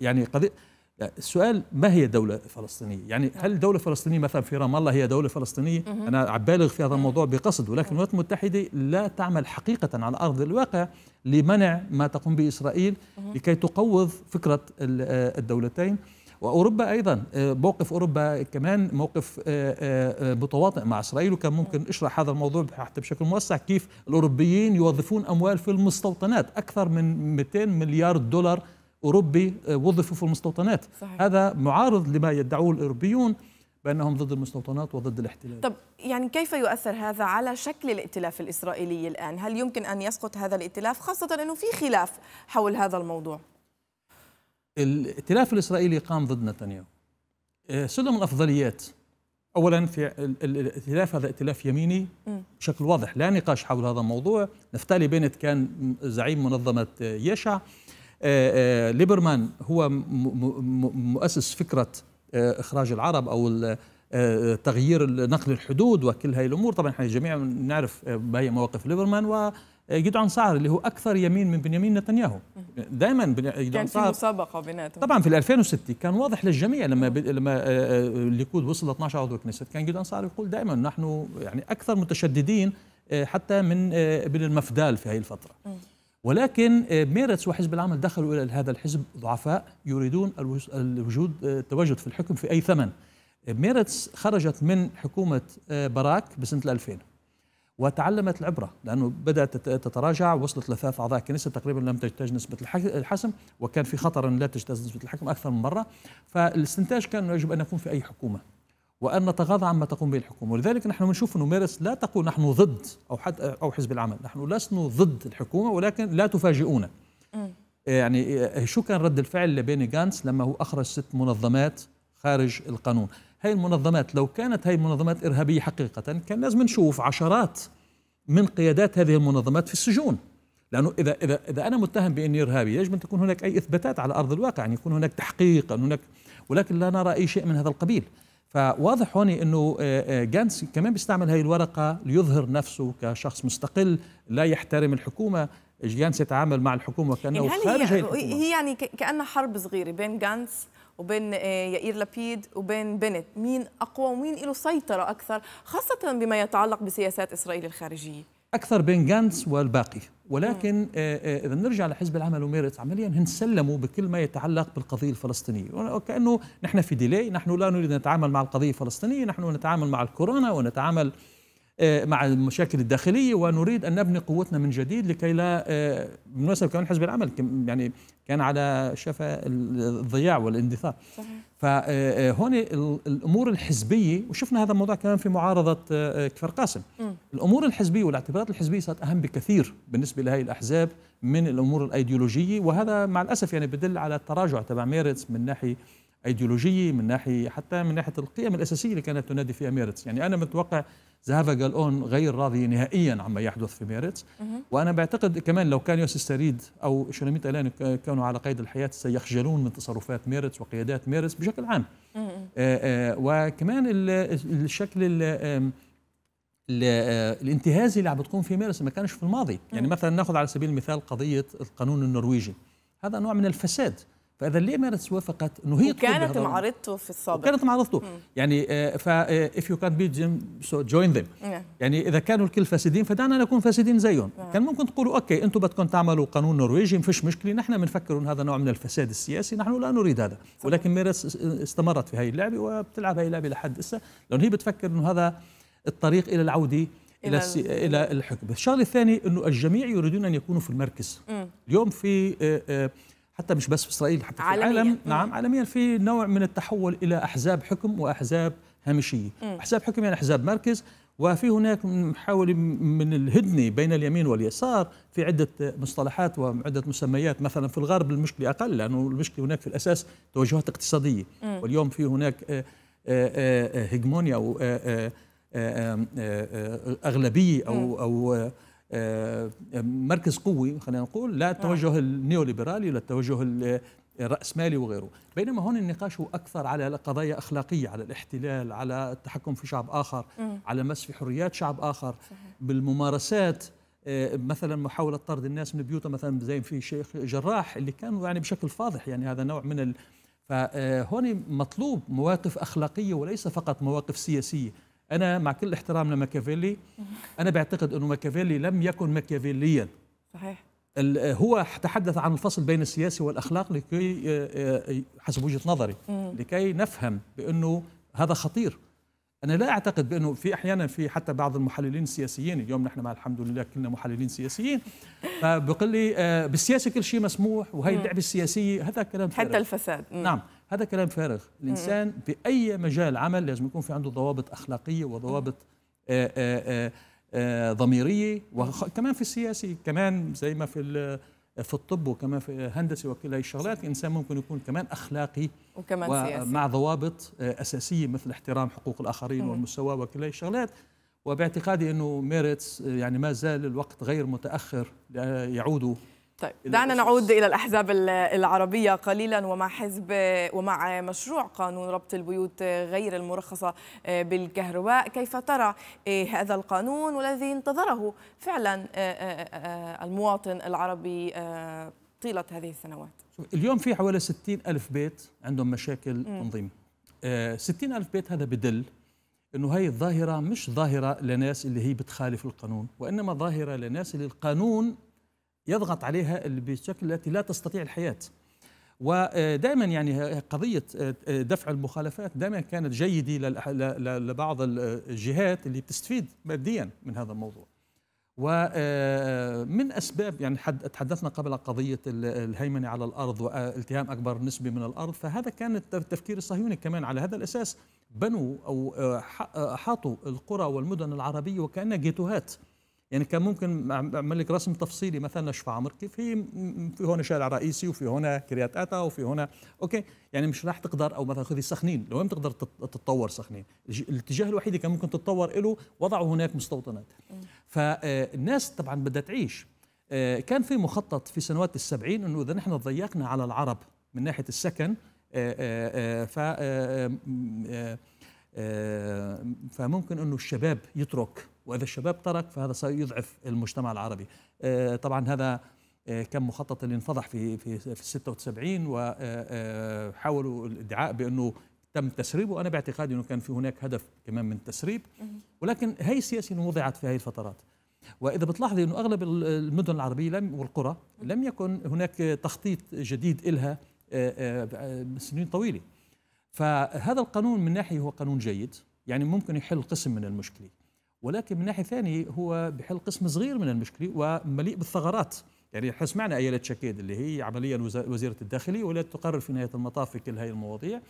يعني قضية السؤال ما هي دولة فلسطينية؟ يعني هل دولة فلسطينية مثلا في رام الله هي دولة فلسطينية؟ أنا عبالغ في هذا الموضوع بقصد ولكن الولايات المتحدة لا تعمل حقيقة على أرض الواقع لمنع ما تقوم به إسرائيل لكي تقوض فكرة آه، الدولتين واوروبا ايضا آه، موقف اوروبا كمان موقف آه، متواطئ مع اسرائيل وكان ممكن اشرح هذا الموضوع حتى بشكل موسع كيف الاوروبيين يوظفون اموال في المستوطنات اكثر من 200 مليار دولار أوروبي آه، وظفوا في المستوطنات صحيح. هذا معارض لما يدعوه الأوروبيون بأنهم ضد المستوطنات وضد الاحتلال طب يعني كيف يؤثر هذا على شكل الائتلاف الإسرائيلي الآن؟ هل يمكن أن يسقط هذا الائتلاف خاصة أنه في خلاف حول هذا الموضوع؟ الائتلاف الإسرائيلي قام ضد نتنياهو آه، سلم الأفضليات اولا في الائتلاف هذا ائتلاف يميني بشكل واضح لا نقاش حول هذا الموضوع نفتالي بنت كان زعيم منظمه آه، يشع آه، آه، ليبرمان هو مؤسس فكره آه، اخراج العرب او تغيير نقل الحدود وكل هاي الامور طبعا احنا جميعا نعرف ما هي مواقف ليبرمان و جدعان سعر اللي هو اكثر يمين من بنيامين نتنياهو دائما جدعان كان في مسابقه بيناتهم طبعا في 2006 كان واضح للجميع لما ب... لما الليكود وصل 12 عضو كنيست كان جدعان سعر يقول دائما نحن يعني اكثر متشددين حتى من ابن المفدال في هذه الفتره ولكن آه، ميرتس وحزب العمل دخلوا إلى هذا الحزب ضعفاء يريدون الوجود آه، التواجد في الحكم في أي ثمن ميرتس خرجت من حكومة آه، باراك بسنة 2000 وتعلمت العبرة لأنه بدأت تتراجع وصلت لثلاث أعضاء كنيسة تقريبا لم تجتاز نسبة الحسم وكان في خطر ان لا تجتاز نسبة الحكم أكثر من مرة فالاستنتاج كان يجب أن يكون في أي حكومة وان نتغاضى عما تقوم به الحكومه ولذلك نحن بنشوف انه مارس لا تقول نحن ضد او حد او حزب العمل نحن لسنا ضد الحكومه ولكن لا تفاجئونا آه، يعني آه، شو كان رد الفعل لبيني جانس لما هو اخرج ست منظمات خارج القانون هاي المنظمات لو كانت هاي المنظمات ارهابيه حقيقه كان لازم نشوف عشرات من قيادات هذه المنظمات في السجون لانه اذا اذا اذا انا متهم باني ارهابي يجب ان تكون هناك اي اثباتات على ارض الواقع ان يعني يكون هناك تحقيق ان هناك ولكن لا نرى اي شيء من هذا القبيل فواضح هون انه آه، آه، جانس كمان بيستعمل هاي الورقه ليظهر نفسه كشخص مستقل لا يحترم الحكومه جانس يتعامل مع الحكومه كانه يعني خارج هي, الحكومة. هي يعني كانها حرب صغيره بين جانس وبين آه، يائير لبيد وبين بنت مين اقوى ومين له سيطره اكثر خاصه بما يتعلق بسياسات اسرائيل الخارجيه اكثر بين جانس والباقي ولكن آه، آه، اذا نرجع لحزب العمل وميرت عمليا هن سلموا بكل ما يتعلق بالقضيه الفلسطينيه وكانه نحن في ديلي نحن لا نريد ان نتعامل مع القضيه الفلسطينيه نحن نتعامل مع الكورونا ونتعامل آه، مع المشاكل الداخلية ونريد أن نبني قوتنا من جديد لكي لا آه، بالمناسبة كمان حزب العمل يعني كان على شفا الضياع والاندثار صحيح. فهون آه، الأمور الحزبية وشفنا هذا الموضوع كمان في معارضة كفر قاسم م. الأمور الحزبية والاعتبارات الحزبية صارت أهم بكثير بالنسبة لهذه الأحزاب من الأمور الأيديولوجية وهذا مع الأسف يعني بدل على التراجع تبع ميرتس من ناحية أيديولوجية من ناحية حتى من ناحية القيم الأساسية اللي كانت تنادي فيها ميرتس يعني أنا متوقع ذهب جالون غير راضي نهائيا عما يحدث في ميرتس وانا بعتقد كمان لو كان يوسف سريد او شلميت الان كانوا على قيد الحياه سيخجلون من تصرفات ميرتس وقيادات ميرتس بشكل عام آه، آه، وكمان الشكل آه، الانتهازي اللي عم بتقوم فيه ميرس ما كانش في الماضي يعني مثلا ناخذ على سبيل المثال قضيه القانون النرويجي هذا نوع من الفساد فاذا ليه مارس وافقت انه هي كانت معارضته في السابق كانت معارضته يعني فا اف يو كانت بيت جيم سو جوين ذيم يعني اذا كانوا الكل فاسدين فدعنا نكون فاسدين زيهم كان ممكن تقولوا اوكي انتم بدكم تعملوا قانون نرويجي ما فيش مشكله نحن بنفكر ان هذا نوع من الفساد السياسي نحن لا نريد هذا صح. ولكن مارس استمرت في هاي اللعبه وبتلعب هاي اللعبه لحد هسه لان هي بتفكر انه هذا الطريق الى العوده الى الى الحكم الشغله الثانيه انه الجميع يريدون ان يكونوا في المركز م. اليوم في آه، آه، حتى مش بس في اسرائيل حتى في عالمياً. العالم نعم عالميا في نوع من التحول الى احزاب حكم واحزاب هامشيه م. احزاب حكم يعني احزاب مركز وفي هناك محاولة من الهدنة بين اليمين واليسار في عدة مصطلحات وعدة مسميات مثلا في الغرب المشكلة أقل لأنه المشكلة هناك في الأساس توجهات اقتصادية م. واليوم في هناك آه، آه، آه، هيجمونيا أو أغلبية أو, أو آه، مركز قوي خلينا نقول لا آه. التوجه النيوليبرالي ولا التوجه الرأسمالي وغيره بينما هون النقاش هو أكثر على قضايا أخلاقية على الاحتلال على التحكم في شعب آخر م. على مس في حريات شعب آخر صحيح. بالممارسات آه، مثلا محاولة طرد الناس من بيوتها مثلا زي في شيخ جراح اللي كانوا يعني بشكل فاضح يعني هذا نوع من ال... فهون مطلوب مواقف أخلاقية وليس فقط مواقف سياسية انا مع كل احترام لماكافيلي انا بعتقد انه ماكافيلي لم يكن ماكافيليا صحيح هو تحدث عن الفصل بين السياسي والاخلاق لكي آه، آه، حسب وجهه نظري لكي نفهم بانه هذا خطير انا لا اعتقد بانه في احيانا في حتى بعض المحللين السياسيين اليوم نحن مع الحمد لله كلنا محللين سياسيين فبقول لي آه، بالسياسه كل شيء مسموح وهي اللعبه السياسيه هذا كلام حتى الفساد نعم هذا كلام فارغ الإنسان بأي مجال عمل لازم يكون في عنده ضوابط أخلاقية وضوابط آآ آآ آآ ضميرية وكمان في السياسي كمان زي ما في في الطب وكمان في الهندسه وكل هاي الشغلات الانسان ممكن يكون كمان اخلاقي وكمان سياسي ومع ضوابط آه، اساسيه مثل احترام حقوق الاخرين والمساواه وكل هاي الشغلات وباعتقادي انه ميريتس آه، يعني ما زال الوقت غير متاخر يعودوا طيب دعنا نعود الى الاحزاب العربيه قليلا ومع حزب ومع مشروع قانون ربط البيوت غير المرخصه آه، بالكهرباء كيف ترى إيه، هذا القانون والذي انتظره فعلا آه، آه، المواطن العربي طيله هذه السنوات اليوم في حوالي 60 ألف بيت عندهم مشاكل تنظيم 60 ألف بيت هذا بدل انه هي الظاهره مش ظاهره لناس اللي هي بتخالف القانون وانما ظاهره لناس اللي القانون يضغط عليها بشكل التي لا تستطيع الحياه ودائما يعني قضية آه، آه، دفع المخالفات دائما كانت جيدة لبعض الجهات اللي بتستفيد ماديا من هذا الموضوع ومن آه، أسباب يعني تحدثنا قبل قضية الهيمنة على الأرض والتهام أكبر نسبة من الأرض فهذا كان التفكير الصهيوني كمان على هذا الأساس بنوا أو حاطوا القرى والمدن العربية وكأنها جيتوهات يعني كان ممكن اعمل لك رسم تفصيلي مثلا عمر كيف هي في هون شارع رئيسي وفي هنا كريات اتا وفي هنا اوكي يعني مش راح تقدر او مثلا خذي سخنين لو ما تقدر تتطور سخنين الاتجاه الوحيد كان ممكن تتطور له وضعوا هناك مستوطنات إيه. فالناس طبعا بدها تعيش آه، كان في مخطط في سنوات السبعين انه اذا نحن ضيقنا على العرب من ناحيه السكن آه، آه، ف فممكن انه الشباب يترك واذا الشباب ترك فهذا سيضعف المجتمع العربي آه، طبعا هذا آه، كان مخطط اللي انفضح في في في 76 وحاولوا آه، الادعاء بانه تم تسريبه انا باعتقادي انه كان في هناك هدف كمان من التسريب ولكن هي السياسه اللي وضعت في هذه الفترات واذا بتلاحظي انه اغلب المدن العربيه لم والقرى لم يكن هناك تخطيط جديد لها سنين طويله فهذا القانون من ناحيه هو قانون جيد يعني ممكن يحل قسم من المشكله ولكن من ناحيه ثانيه هو بحل قسم صغير من المشكله ومليء بالثغرات يعني احنا سمعنا ايالات شكيد اللي هي عمليا وزيره الداخليه ولا تقرر في نهايه المطاف في كل هذه المواضيع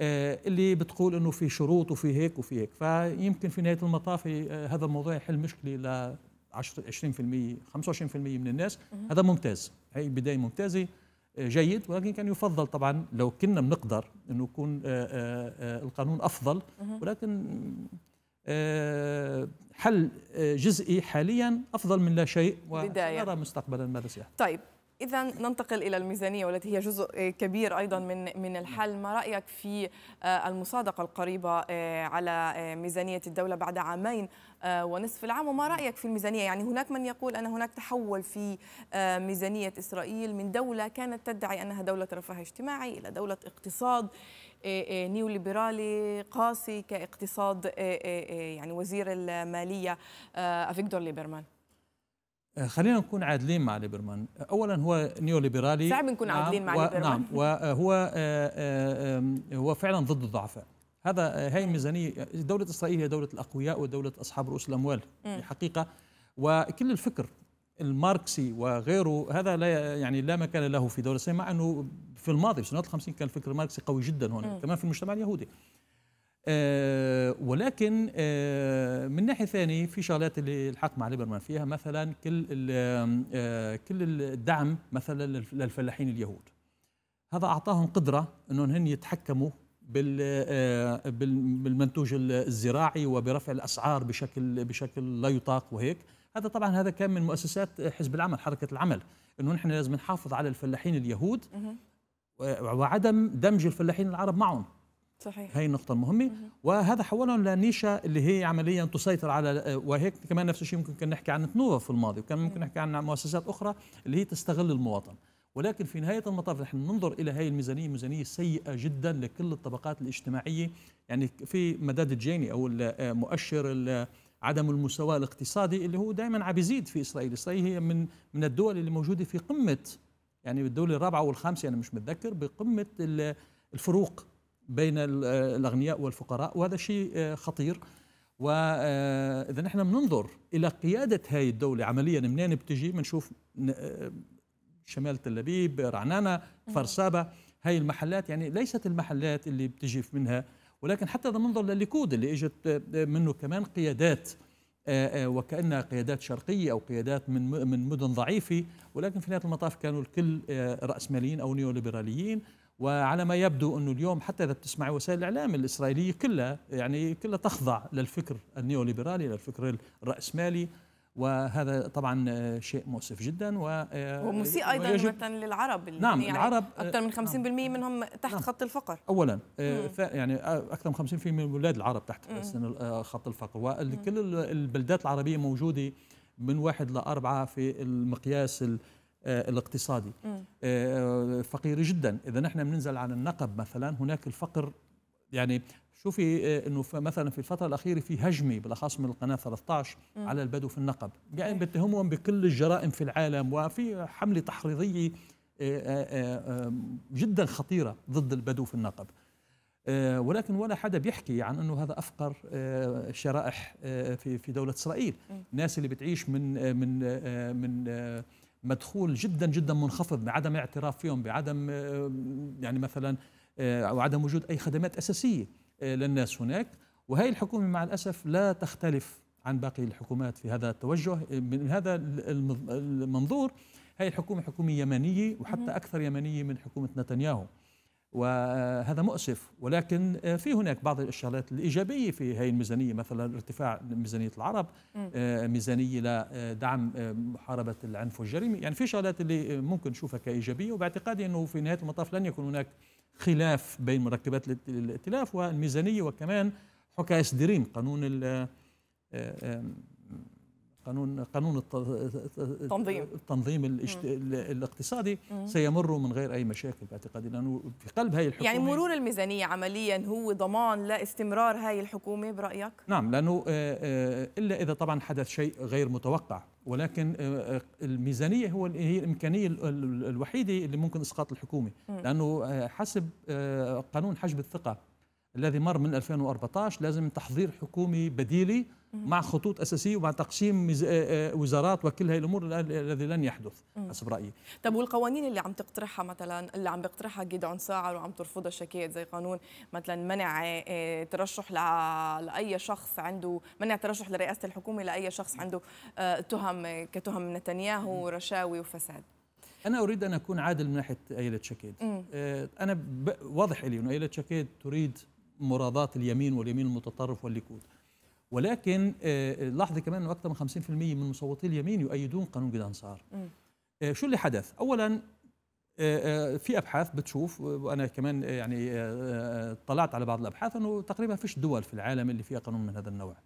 آه، اللي بتقول انه في شروط وفي هيك وفي هيك فيمكن في نهايه المطاف آه، هذا الموضوع يحل مشكله ل 10 20% 25% من الناس هذا ممتاز هي بدايه ممتازه آه، جيد ولكن كان يفضل طبعا لو كنا بنقدر انه يكون القانون افضل ولكن آه، حل آه، جزئي حاليا افضل من لا شيء ونرى مستقبلا ماذا سيحدث طيب اذا ننتقل الى الميزانيه والتي هي جزء آه، كبير ايضا من من الحل ما رايك في المصادقه القريبه على ميزانيه الدوله بعد عامين ونصف العام وما رايك في الميزانيه يعني هناك من يقول ان هناك تحول في ميزانيه اسرائيل من دوله كانت تدعي انها دوله رفاه اجتماعي الى دوله اقتصاد آه، آه، نيوليبرالي قاسي كاقتصاد آه، يعني وزير الماليه افيكتور ليبرمان خلينا نكون عادلين مع ليبرمان اولا هو نيوليبرالي صعب نكون نعم، عادلين مع ليبرمان نعم وهو هو فعلا ضد الضعفاء هذا هي ميزانيه دوله اسرائيل هي دوله الاقوياء ودوله اصحاب رؤوس الاموال الحقيقه وكل الفكر الماركسي وغيره هذا لا يعني لا مكان له في دوله مع انه في الماضي في سنوات الخمسين كان الفكر الماركسي قوي جدا هنا م. كمان في المجتمع اليهودي آه ولكن آه من ناحيه ثانيه في شغلات اللي الحق مع ليبرمان فيها مثلا كل آه كل الدعم مثلا للفلاحين اليهود هذا اعطاهم قدره انهم هن يتحكموا بال آه، بالمنتوج الزراعي وبرفع الاسعار بشكل بشكل لا يطاق وهيك هذا طبعا هذا كان من مؤسسات حزب العمل حركه العمل انه نحن لازم نحافظ على الفلاحين اليهود وعدم دمج الفلاحين العرب معهم صحيح هي النقطة المهمة وهذا حولهم لنيشة اللي هي عمليا تسيطر على وهيك كمان نفس الشيء ممكن كان نحكي عن تنوفا في الماضي وكان ممكن نعم. نحكي عن مؤسسات أخرى اللي هي تستغل المواطن ولكن في نهاية المطاف نحن ننظر إلى هذه الميزانية ميزانية سيئة جدا لكل الطبقات الاجتماعية يعني في مداد الجيني أو المؤشر آه، عدم المساواة الاقتصادي اللي هو دائما عم بيزيد في إسرائيل إسرائيل هي من من الدول اللي موجودة في قمة يعني بالدولة الرابعه والخامسه انا يعني مش متذكر بقمه الفروق بين الاغنياء والفقراء وهذا شيء آه، خطير واذا آه، نحن بننظر الى قياده هاي الدوله عمليا منين بتجي بنشوف آه، شمال تل ابيب رعنانه فرسابه هاي المحلات يعني ليست المحلات اللي بتجي منها ولكن حتى اذا بننظر للليكود اللي اجت منه كمان قيادات آه، آه، وكأنها قيادات شرقية أو قيادات من من مدن ضعيفة ولكن في نهاية المطاف كانوا الكل آه، رأسماليين أو نيوليبراليين وعلى ما يبدو أنه اليوم حتى إذا بتسمع وسائل الإعلام الإسرائيلية كلها يعني كلها تخضع للفكر النيوليبرالي للفكر الرأسمالي وهذا طبعا آه، شيء مؤسف جدا و آه، ومسيء ايضا للعرب نعم يعني العرب آه، اكثر من 50% نعم منهم تحت نعم خط الفقر اولا يعني اكثر من 50% من اولاد العرب تحت خط الفقر وكل البلدات العربيه موجوده من واحد لاربعه في المقياس الاقتصادي فقيره جدا اذا نحن بننزل على النقب مثلا هناك الفقر يعني شوفي آه، انه مثلا في الفتره الاخيره في هجمه بالاخص من القناه 13 على البدو في النقب يعني إيه. بيتهمهم بكل الجرائم في العالم وفي حمله تحريضيه آه، آه، جدا خطيره ضد البدو في النقب ولكن ولا حدا بيحكي عن انه هذا افقر شرائح في في دوله اسرائيل إيه. الناس اللي بتعيش من من من مدخول جدا جدا منخفض بعدم اعتراف فيهم بعدم يعني مثلا وعدم وجود اي خدمات اساسيه آه، للناس هناك وهي الحكومة مع الأسف لا تختلف عن باقي الحكومات في هذا التوجه آه، من هذا المنظور هي الحكومة حكومة يمنية وحتى أكثر يمنية من حكومة نتنياهو وهذا آه، مؤسف ولكن في هناك بعض الشغلات الإيجابية في هذه الميزانية مثلا ارتفاع ميزانية العرب ميزانية لدعم محاربة العنف والجريمة يعني في شغلات اللي ممكن نشوفها كإيجابية وباعتقادي أنه في نهاية المطاف لن يكون هناك خلاف بين مركبات الائتلاف والميزانيه وكمان حكايه سديرين قانون آه، آه، قانون قانون التنظيم التنظيم الاشت... الاقتصادي سيمر من غير اي مشاكل باعتقادي لانه في قلب هذه الحكومه يعني مرور الميزانيه عمليا هو ضمان لاستمرار هذه الحكومه برايك؟ نعم لانه آه، آه، الا اذا طبعا حدث شيء غير متوقع ولكن آه، الميزانيه هو هي الامكانيه الوحيده اللي ممكن اسقاط الحكومه لانه حسب قانون حجب الثقه الذي مر من 2014 لازم تحضير حكومي بديلي مع خطوط اساسيه ومع تقسيم آه، آه، وزارات وكل هاي الامور الذي لن يحدث حسب رايي طب والقوانين اللي عم تقترحها مثلا اللي عم بيقترحها جيدعون ساعر وعم ترفضها شكيت زي قانون مثلا منع آه، ترشح لاي شخص عنده منع ترشح لرئاسه الحكومه لاي شخص عنده تهم كتهم نتنياهو ورشاوي وفساد انا اريد ان اكون عادل من ناحيه ايله شكيد انا واضح لي انه ايله شكيد تريد مراضات اليمين واليمين المتطرف والليكود ولكن آه، لاحظي كمان انه اكثر من 50% من مصوتي اليمين يؤيدون قانون جدان صار آه، شو اللي حدث اولا آه، في ابحاث بتشوف وانا كمان يعني طلعت على بعض الابحاث انه تقريبا فيش دول في العالم اللي فيها قانون من هذا النوع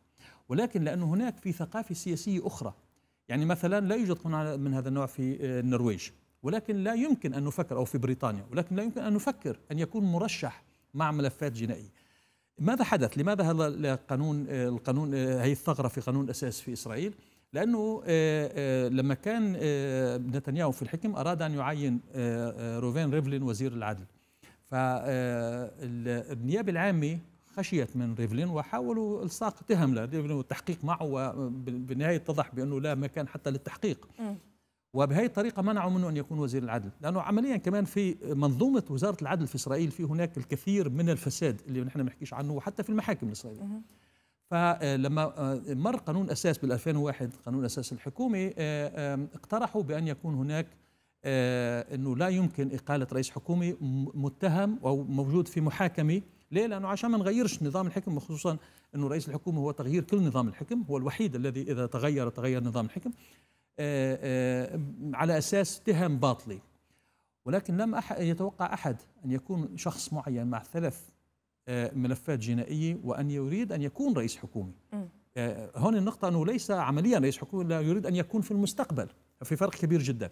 ولكن لانه هناك في ثقافه سياسيه اخرى يعني مثلا لا يوجد قانون من هذا النوع في النرويج ولكن لا يمكن ان نفكر او في بريطانيا ولكن لا يمكن ان نفكر ان يكون مرشح مع ملفات جنائيه ماذا حدث؟ لماذا هذا القانون القانون هي الثغره في قانون الاساس في اسرائيل؟ لانه آه، آه، لما كان آه، نتنياهو في الحكم اراد ان يعين روفين ريفلين وزير العدل. فالنيابه العامه خشيت من ريفلين وحاولوا الصاق تهم لريفلين والتحقيق معه وبالنهايه اتضح بانه لا مكان حتى للتحقيق وبهي الطريقة منعوا منه أن يكون وزير العدل لأنه عمليا كمان في منظومة وزارة العدل في إسرائيل في هناك الكثير من الفساد اللي نحن ما نحكيش عنه وحتى في المحاكم الإسرائيلية فلما آه، مر قانون أساس بال2001 قانون أساس الحكومي آه، اقترحوا بأن يكون هناك آه، أنه لا يمكن إقالة رئيس حكومي متهم أو موجود في محاكمة ليه؟ لأنه عشان ما نغيرش نظام الحكم وخصوصا أنه رئيس الحكومة هو تغيير كل نظام الحكم هو الوحيد الذي إذا تغير تغير نظام الحكم آه، آه، على أساس تهم باطلة ولكن لم أحد يتوقع أحد أن يكون شخص معين مع ثلاث آه، ملفات جنائية وأن يريد أن يكون رئيس حكومة هون النقطة أنه ليس عمليا رئيس حكومة لا يريد أن يكون في المستقبل في فرق كبير جدا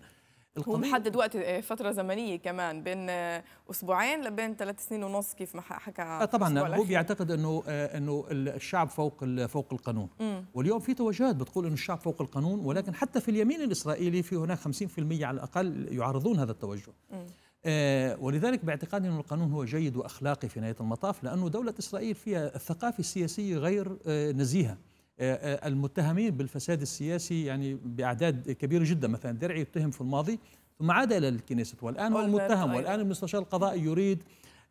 القضية هو محدد وقت آه، فترة زمنية كمان بين آه، أسبوعين لبين ثلاث سنين ونص كيف ما حكى آه، طبعا هو بيعتقد أنه أنه الشعب فوق فوق القانون م. واليوم في توجهات بتقول أنه الشعب فوق القانون ولكن حتى في اليمين الإسرائيلي في هناك 50% على الأقل يعارضون هذا التوجه ولذلك باعتقادي أن القانون هو جيد وأخلاقي في نهاية المطاف لأنه دولة إسرائيل فيها الثقافة السياسية غير نزيهة آه، آه، المتهمين بالفساد السياسي يعني باعداد كبيره جدا مثلا درعي اتهم في الماضي ثم عاد الى الكنيسة والان هو المتهم والان المستشار القضائي يريد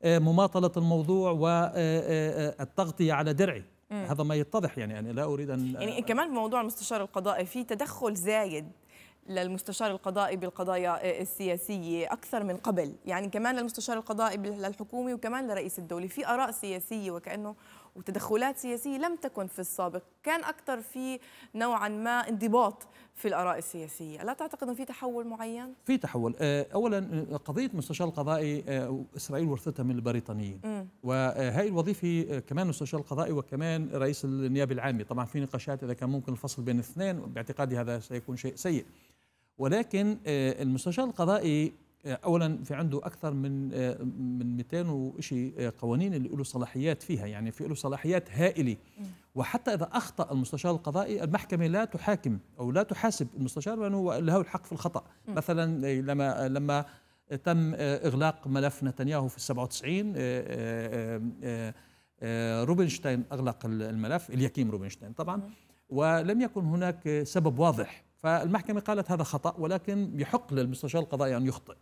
آه، مماطله الموضوع والتغطيه على درعي هذا ما يتضح يعني انا لا اريد ان يعني كمان موضوع المستشار القضائي في تدخل زايد للمستشار القضائي بالقضايا السياسية أكثر من قبل يعني كمان للمستشار القضائي للحكومي وكمان لرئيس الدولة في آراء سياسية وكأنه وتدخلات سياسية لم تكن في السابق كان أكثر في نوعا ما انضباط في الآراء السياسية لا تعتقد أن في تحول معين؟ في تحول آه، أولا آه، قضية مستشار القضائي آه، إسرائيل ورثتها من البريطانيين وهذه وهي الوظيفة كمان مستشار القضائي وكمان رئيس النيابة العامة طبعا في نقاشات إذا كان ممكن الفصل بين الاثنين باعتقادي هذا سيكون شيء سيء ولكن المستشار القضائي اولا في عنده اكثر من آه، من 200 وشيء آه، قوانين اللي له صلاحيات فيها يعني في له صلاحيات هائله وحتى اذا اخطا المستشار القضائي المحكمه لا تحاكم او لا تحاسب المستشار لانه له الحق في الخطا مثلا آه، لما لما تم اغلاق ملف نتنياهو في 97 روبنشتاين اغلق الملف اليكيم روبنشتاين طبعا ولم يكن هناك سبب واضح فالمحكمه قالت هذا خطا ولكن يحق للمستشار القضائي ان يخطئ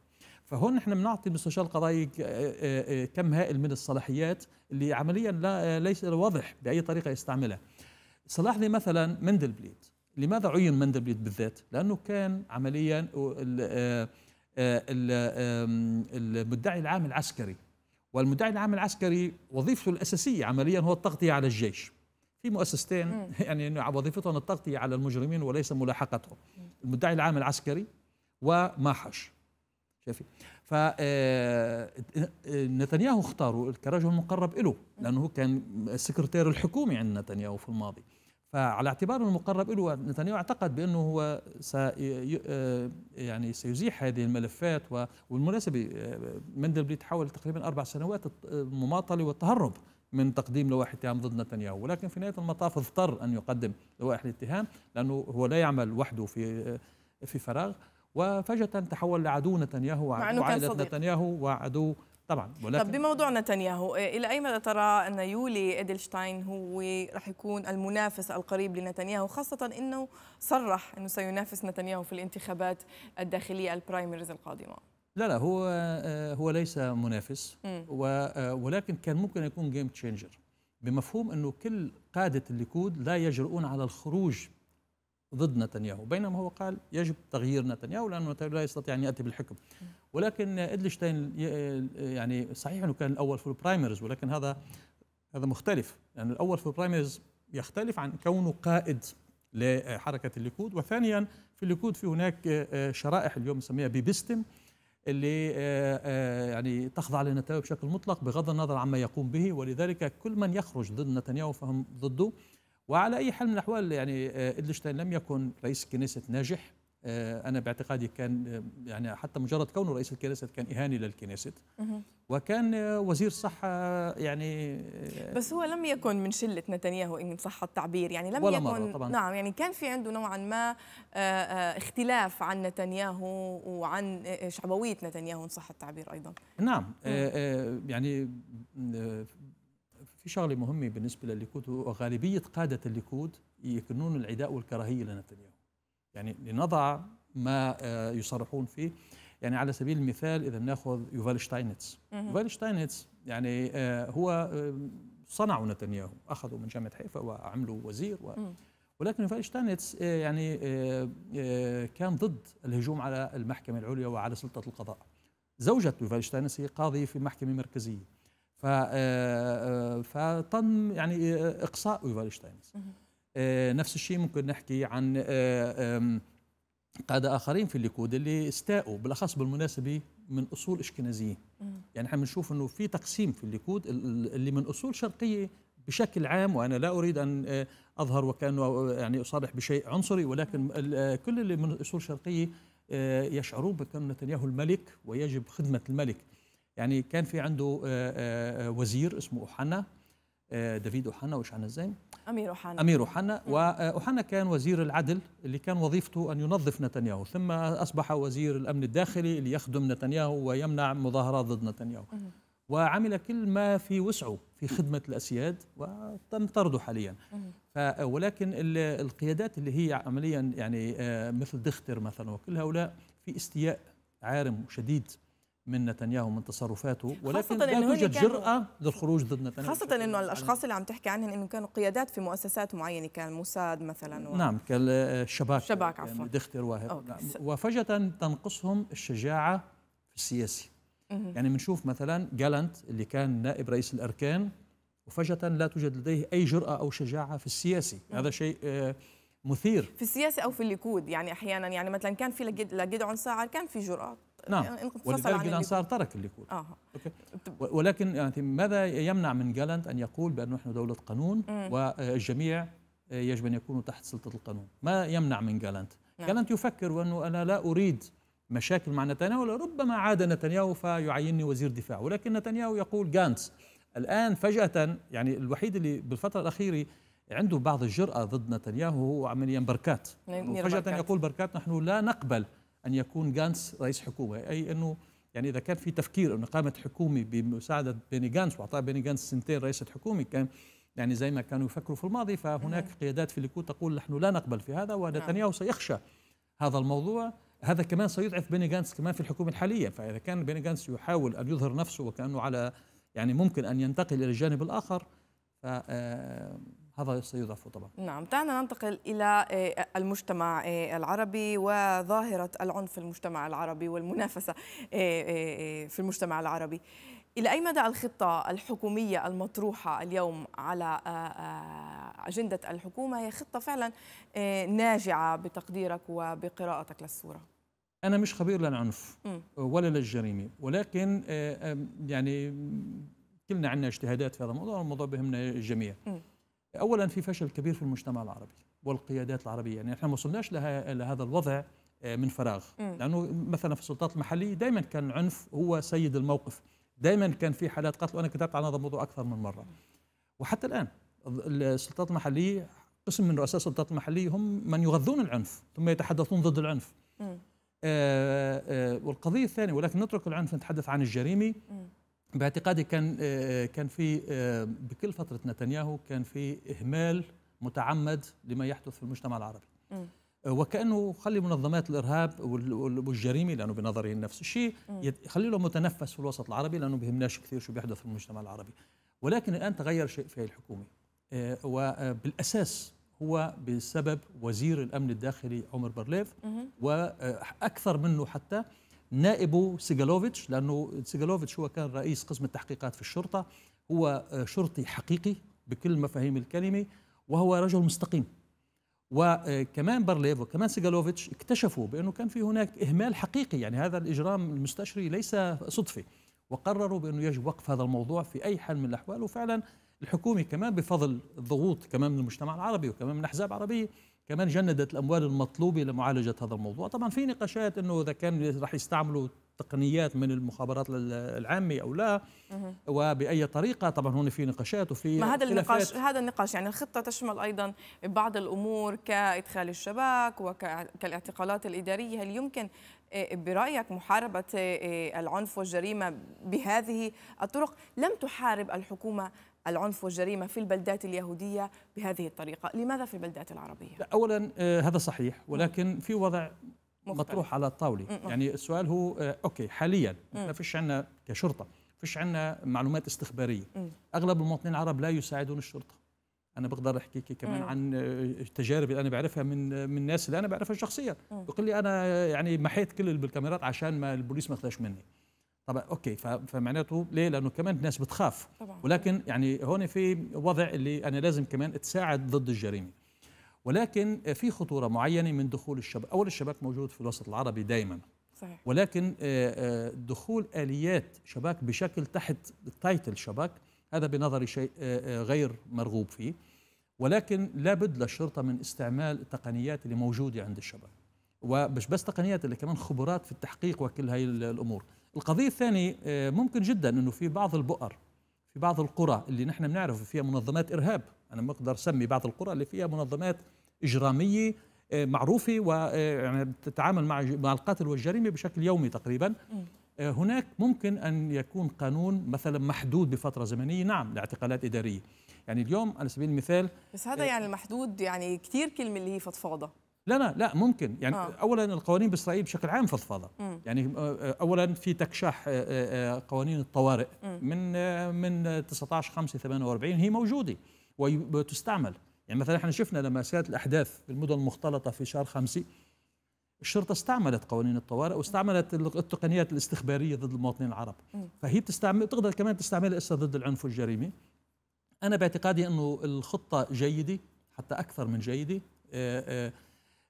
فهون نحن بنعطي مستشار القضايا آه، آه، آه، كم هائل من الصلاحيات اللي عمليا لا ليس واضح باي طريقه يستعملها. صلاح لي مثلا مندلبليت، لماذا عين مندلبليت بالذات؟ لانه كان عمليا المدعي العام العسكري والمدعي العام العسكري وظيفته الاساسيه عمليا هو التغطيه على الجيش. في مؤسستين يعني وظيفتهم التغطيه على المجرمين وليس ملاحقتهم. المدعي العام العسكري وماحش. شافي ف آه، نتنياهو اختاروا كرجل مقرب له لانه هو كان السكرتير الحكومي عند نتنياهو في الماضي فعلى انه المقرب له نتنياهو اعتقد بانه هو سي آه، يعني سيزيح هذه الملفات وبالمناسبه آه، مندلبليت حاول تقريبا اربع سنوات المماطله والتهرب من تقديم لوائح اتهام ضد نتنياهو ولكن في نهايه المطاف اضطر ان يقدم لوائح الاتهام لانه هو لا يعمل وحده في في فراغ وفجأة تحول لعدو نتنياهو وعائلة نتنياهو وعدو طبعا ولكن طب بموضوع نتنياهو إيه، الى اي مدى ترى ان يولي ادلشتاين هو راح يكون المنافس القريب لنتنياهو خاصه انه صرح انه سينافس نتنياهو في الانتخابات الداخليه البرايمريز القادمه لا لا هو آه، هو ليس منافس آه، ولكن كان ممكن يكون جيم تشينجر بمفهوم انه كل قاده الليكود لا يجرؤون على الخروج ضد نتنياهو بينما هو قال يجب تغيير نتنياهو لأنه نتنياهو لا يستطيع أن يأتي بالحكم ولكن إدلشتين يعني صحيح أنه كان الأول في البرايمرز ولكن هذا هذا مختلف لأن يعني الأول في البرايمرز يختلف عن كونه قائد لحركة الليكود وثانيا في الليكود في هناك آه، آه، شرائح اليوم نسميها بيبستم اللي آه، يعني تخضع لنتنياهو بشكل مطلق بغض النظر عما يقوم به ولذلك كل من يخرج ضد نتنياهو فهم ضده وعلى أي حال من الأحوال يعني آه، إدلشتاين لم يكن رئيس كنيسة ناجح آه، أنا باعتقادي كان آه، يعني حتى مجرد كونه رئيس الكنيسة كان إهانة للكنيسة وكان وزير صحة يعني بس هو لم يكن من شلة نتنياهو إن صح التعبير يعني لم ولا يكن مرة طبعا. نعم يعني كان في عنده نوعا ما اختلاف عن نتنياهو وعن شعبوية نتنياهو إن صح التعبير أيضا نعم يعني في شغله مهمه بالنسبه للليكود وغالبيه قاده الليكود يكنون العداء والكراهيه لنتنياهو يعني لنضع ما آه، يصرحون فيه يعني على سبيل المثال اذا ناخذ يوفال شتاينتس يوفال شتاينتس يعني آه، هو آه، صنعوا نتنياهو اخذوا من جامعه حيفا وعملوا وزير و... ولكن يوفال شتاينتس يعني كان ضد الهجوم على المحكمه العليا وعلى سلطه القضاء زوجة يوفال شتاينتس هي قاضية في محكمة مركزية آه، آه، فتم يعني آه، اقصاء اويفر شتاينز نفس الشيء ممكن نحكي عن قاده اخرين في الليكود اللي استاءوا بالاخص بالمناسبه من اصول اشكنازيه يعني احنا بنشوف انه في تقسيم في الليكود اللي من اصول شرقيه بشكل عام وانا لا اريد ان اظهر وكانه يعني اصرح بشيء عنصري ولكن كل اللي من اصول شرقيه يشعرون بأن نتنياهو الملك ويجب خدمة الملك يعني كان في عنده آه، آه، آه، وزير اسمه أوحنا دافيد أوحنا وش عنا الزين أمير أوحنا أمير أوحنا وأوحنا كان وزير العدل اللي كان وظيفته أن ينظف نتنياهو ثم أصبح وزير الأمن الداخلي اللي يخدم نتنياهو ويمنع مظاهرات ضد نتنياهو وعمل كل ما في وسعه في خدمة الأسياد وتم طرده حاليا ولكن القيادات اللي هي عمليا يعني مثل دختر مثلا وكل هؤلاء في استياء عارم وشديد من نتنياهو من تصرفاته ولكن لا توجد جرأة للخروج ضد نتنياهو خاصة أنه الأشخاص اللي عم تحكي عنهم أنه كانوا قيادات في مؤسسات معينة كان موساد مثلا و... نعم كالشباك آه، شباك يعني عفوا يعني دختر واهب نعم. وفجأة تنقصهم الشجاعة في السياسي يعني بنشوف مثلا جالنت اللي كان نائب رئيس الأركان وفجأة لا توجد لديه أي جرأة أو شجاعة في السياسي هذا شيء آه، مثير في السياسة أو في الليكود يعني أحيانا يعني مثلا كان في لجدعون ساعر كان في جرأة نعم يعني ولذلك الانصار ترك يقول آه. أوكي. ولكن يعني ماذا يمنع من جالنت ان يقول بان نحن دوله قانون مم. والجميع يجب ان يكونوا تحت سلطه القانون ما يمنع من جالنت نعم. جالنت يفكر وانه انا لا اريد مشاكل مع نتنياهو ربما عاد نتنياهو فيعينني وزير دفاع ولكن نتنياهو يقول جانس الان فجاه يعني الوحيد اللي بالفتره الاخيره عنده بعض الجرأة ضد نتنياهو هو عمليا بركات فجأة يقول بركات نحن لا نقبل ان يكون جانس رئيس حكومه اي انه يعني اذا كان في تفكير انه قامت حكومه بمساعده بيني جانس واعطاء بيني جانس سنتين رئيسه حكومه كان يعني زي ما كانوا يفكروا في الماضي فهناك نعم. قيادات في الليكود تقول نحن لا نقبل في هذا ونتنياهو نعم. سيخشى هذا الموضوع هذا كمان سيضعف بيني جانس كمان في الحكومه الحاليه فاذا كان بيني جانس يحاول ان يظهر نفسه وكانه على يعني ممكن ان ينتقل الى الجانب الاخر هذا سيضعف طبعا نعم دعنا ننتقل إلى آه، المجتمع آه، العربي وظاهرة العنف في المجتمع العربي والمنافسة آه، في المجتمع العربي إلى أي مدى الخطة الحكومية المطروحة اليوم على أجندة الحكومة هي خطة فعلا ناجعة بتقديرك وبقراءتك للصورة؟ أنا مش خبير للعنف ولا للجريمة ولكن يعني كلنا عندنا اجتهادات في هذا الموضوع والموضوع بهمنا الجميع اولا في فشل كبير في المجتمع العربي والقيادات العربيه يعني احنا ما وصلناش لهذا الوضع آه، من فراغ م. لانه مثلا في السلطات المحليه دائما كان عنف هو سيد الموقف دائما كان في حالات قتل وانا كتبت عن هذا الموضوع اكثر من مره وحتى الان السلطات المحليه قسم من رؤساء السلطات المحليه هم من يغذون العنف ثم يتحدثون ضد العنف آآ آآ آه، آه، والقضيه الثانيه ولكن نترك العنف نتحدث عن الجريمه باعتقادي كان آه، كان في آه، بكل فتره نتنياهو كان في اهمال متعمد لما يحدث في المجتمع العربي آه، وكانه خلي منظمات الارهاب والجريمه لانه بنظري نفس الشيء يخلي له متنفس في الوسط العربي لانه بهمناش كثير شو بيحدث في المجتمع العربي ولكن الان تغير شيء في الحكومه وبالاساس هو بسبب وزير الامن الداخلي عمر برليف واكثر منه حتى نائبه سيجالوفيتش لانه سيجالوفيتش هو كان رئيس قسم التحقيقات في الشرطه هو آه، شرطي حقيقي بكل مفاهيم الكلمه وهو رجل مستقيم وكمان آه، بارليف وكمان سيجالوفيتش اكتشفوا بانه كان في هناك اهمال حقيقي يعني هذا الاجرام المستشري ليس صدفي وقرروا بانه يجب وقف هذا الموضوع في اي حال من الاحوال وفعلا الحكومه كمان بفضل الضغوط كمان من المجتمع العربي وكمان من احزاب عربيه كمان جندت الاموال المطلوبه لمعالجه هذا الموضوع طبعا في نقاشات انه اذا كان رح يستعملوا تقنيات من المخابرات العامه او لا وباي طريقه طبعا هون في نقاشات وفي ما هذا النقاش هذا النقاش يعني الخطه تشمل ايضا بعض الامور كادخال الشباك وكالاعتقالات الاداريه هل يمكن آه، برايك محاربه آه، آه، العنف والجريمه بهذه الطرق لم تحارب الحكومه العنف والجريمة في البلدات اليهودية بهذه الطريقة لماذا في البلدات العربية؟ أولا آه، هذا صحيح ولكن في وضع مختلف. مطروح على الطاولة يعني السؤال هو آه، أوكي حاليا ما فيش عندنا كشرطة فيش عندنا معلومات استخبارية أغلب المواطنين العرب لا يساعدون الشرطة انا بقدر احكي كمان مم. عن آه، التجارب اللي انا بعرفها من من الناس اللي انا بعرفها شخصيا بيقول لي انا يعني محيت كل بالكاميرات عشان ما البوليس ما خداش مني طبعا اوكي فمعناته ليه؟ لانه كمان الناس بتخاف طبعا. ولكن يعني هون في وضع اللي انا لازم كمان اتساعد ضد الجريمه ولكن في خطوره معينه من دخول الشباب، اول الشباك موجود في الوسط العربي دائما صحيح. ولكن آه، آه، دخول اليات شباك بشكل تحت تايتل شباك هذا بنظري شيء آه، غير مرغوب فيه ولكن لابد للشرطه من استعمال التقنيات اللي موجوده عند الشباك ومش بس تقنيات اللي كمان خبرات في التحقيق وكل هاي الامور القضيه الثانيه آه، ممكن جدا انه في بعض البؤر في بعض القرى اللي نحن بنعرف فيها منظمات ارهاب انا بقدر اسمي بعض القرى اللي فيها منظمات اجراميه آه، معروفه ويعني آه، تتعامل مع مع القتل والجريمه بشكل يومي تقريبا هناك ممكن ان يكون قانون مثلا محدود بفتره زمنيه نعم لاعتقالات اداريه يعني اليوم على سبيل المثال بس هذا يعني محدود يعني كثير كلمه اللي هي فضفاضه لا لا لا ممكن يعني آه. اولا القوانين باسرائيل بشكل عام فضفاضه يعني آه، آه، اولا في تكشاح آه، قوانين الطوارئ م. من من 19 5 48 هي موجوده وتستعمل يعني مثلا احنا شفنا لما سيرت الاحداث بالمدن المختلطه في شهر 5 الشرطه استعملت قوانين الطوارئ واستعملت التقنيات الاستخباريه ضد المواطنين العرب فهي بتستعمل تقدر كمان تستعملها اسا ضد العنف والجريمه انا باعتقادي انه الخطه جيده حتى اكثر من جيده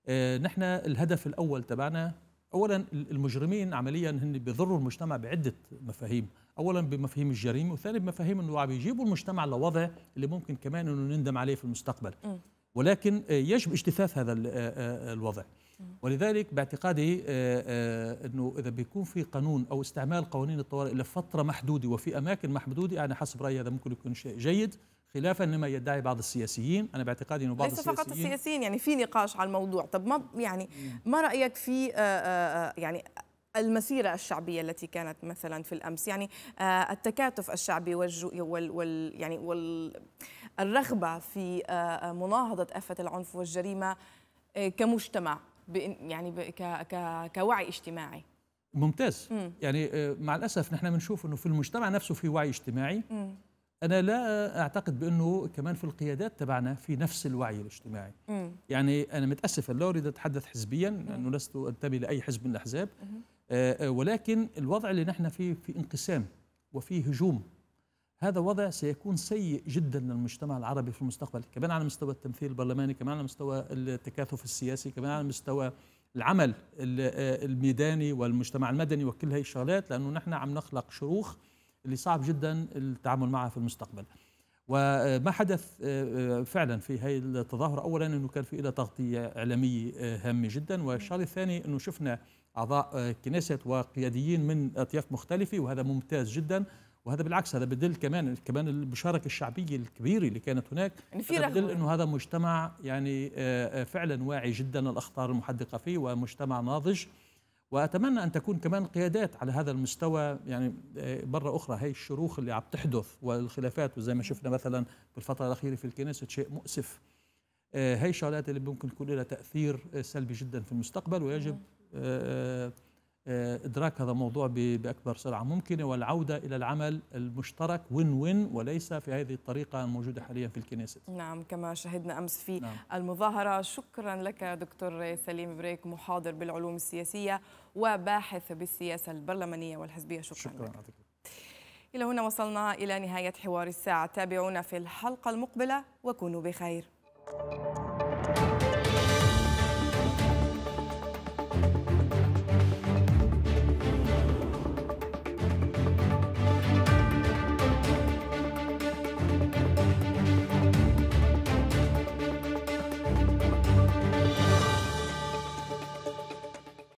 آه، نحن الهدف الاول تبعنا اولا المجرمين عمليا هن بيضروا المجتمع بعده مفاهيم اولا بمفاهيم الجريمه وثاني بمفاهيم انه عم يجيبوا المجتمع لوضع اللي ممكن كمان انه نندم عليه في المستقبل ولكن آه، يجب اجتثاث هذا آه، الوضع ولذلك باعتقادي انه اذا بيكون في قانون او استعمال قوانين الطوارئ لفتره محدوده وفي اماكن محدوده يعني حسب رايي هذا ممكن يكون شيء جيد خلافا لما يدعي بعض السياسيين انا باعتقادي انه بعض ليس السياسيين فقط السياسيين يعني في نقاش على الموضوع طب ما يعني ما رايك في آه، آه، آه، يعني المسيرة الشعبية التي كانت مثلا في الأمس يعني التكاتف الشعبي وال, وال يعني وال الرغبة في مناهضة آفة العنف والجريمة كمجتمع يعني كوعي اجتماعي ممتاز مم. يعني مع الأسف نحن بنشوف أنه في المجتمع نفسه في وعي اجتماعي مم. انا لا اعتقد بانه كمان في القيادات تبعنا في نفس الوعي الاجتماعي مم. يعني انا متاسف لا اريد اتحدث حزبيا لانه لست انتمي لاي حزب من الاحزاب آه،, آه ولكن الوضع اللي نحن فيه في انقسام وفي هجوم هذا وضع سيكون سيء جدا للمجتمع العربي في المستقبل كمان على مستوى التمثيل البرلماني كمان على مستوى التكاثف السياسي كمان على مستوى العمل آه، الميداني والمجتمع المدني وكل هاي الشغلات لانه نحن عم نخلق شروخ اللي صعب جدا التعامل معها في المستقبل وما حدث آه، آه، فعلا في هذه التظاهرة أولا أنه كان في لها تغطية إعلامية آه، هامة جدا والشغل الثاني أنه شفنا أعضاء كنيسة وقياديين من أطياف مختلفة وهذا ممتاز جدا وهذا بالعكس هذا بدل كمان كمان المشاركه الشعبيه الكبيره اللي كانت هناك يعني في بدل انه هذا مجتمع يعني فعلا واعي جدا للاخطار المحدقه فيه ومجتمع ناضج واتمنى ان تكون كمان قيادات على هذا المستوى يعني آه، مره اخرى هي الشروخ اللي عم تحدث والخلافات وزي ما شفنا مثلا بالفتره الاخيره في الكنيسة شيء مؤسف آه، هي الشغلات اللي ممكن يكون لها تاثير سلبي جدا في المستقبل ويجب آه، إدراك هذا الموضوع بأكبر سرعة ممكنة والعودة إلى العمل المشترك وين وين وليس في هذه الطريقة الموجودة حاليا في الكنيسة نعم كما شهدنا أمس في نعم. المظاهرة شكرا لك دكتور سليم بريك محاضر بالعلوم السياسية وباحث بالسياسة البرلمانية والحزبية شكرا, شكرا لك. عطيك. إلى هنا وصلنا إلى نهاية حوار الساعة تابعونا في الحلقة المقبلة وكونوا بخير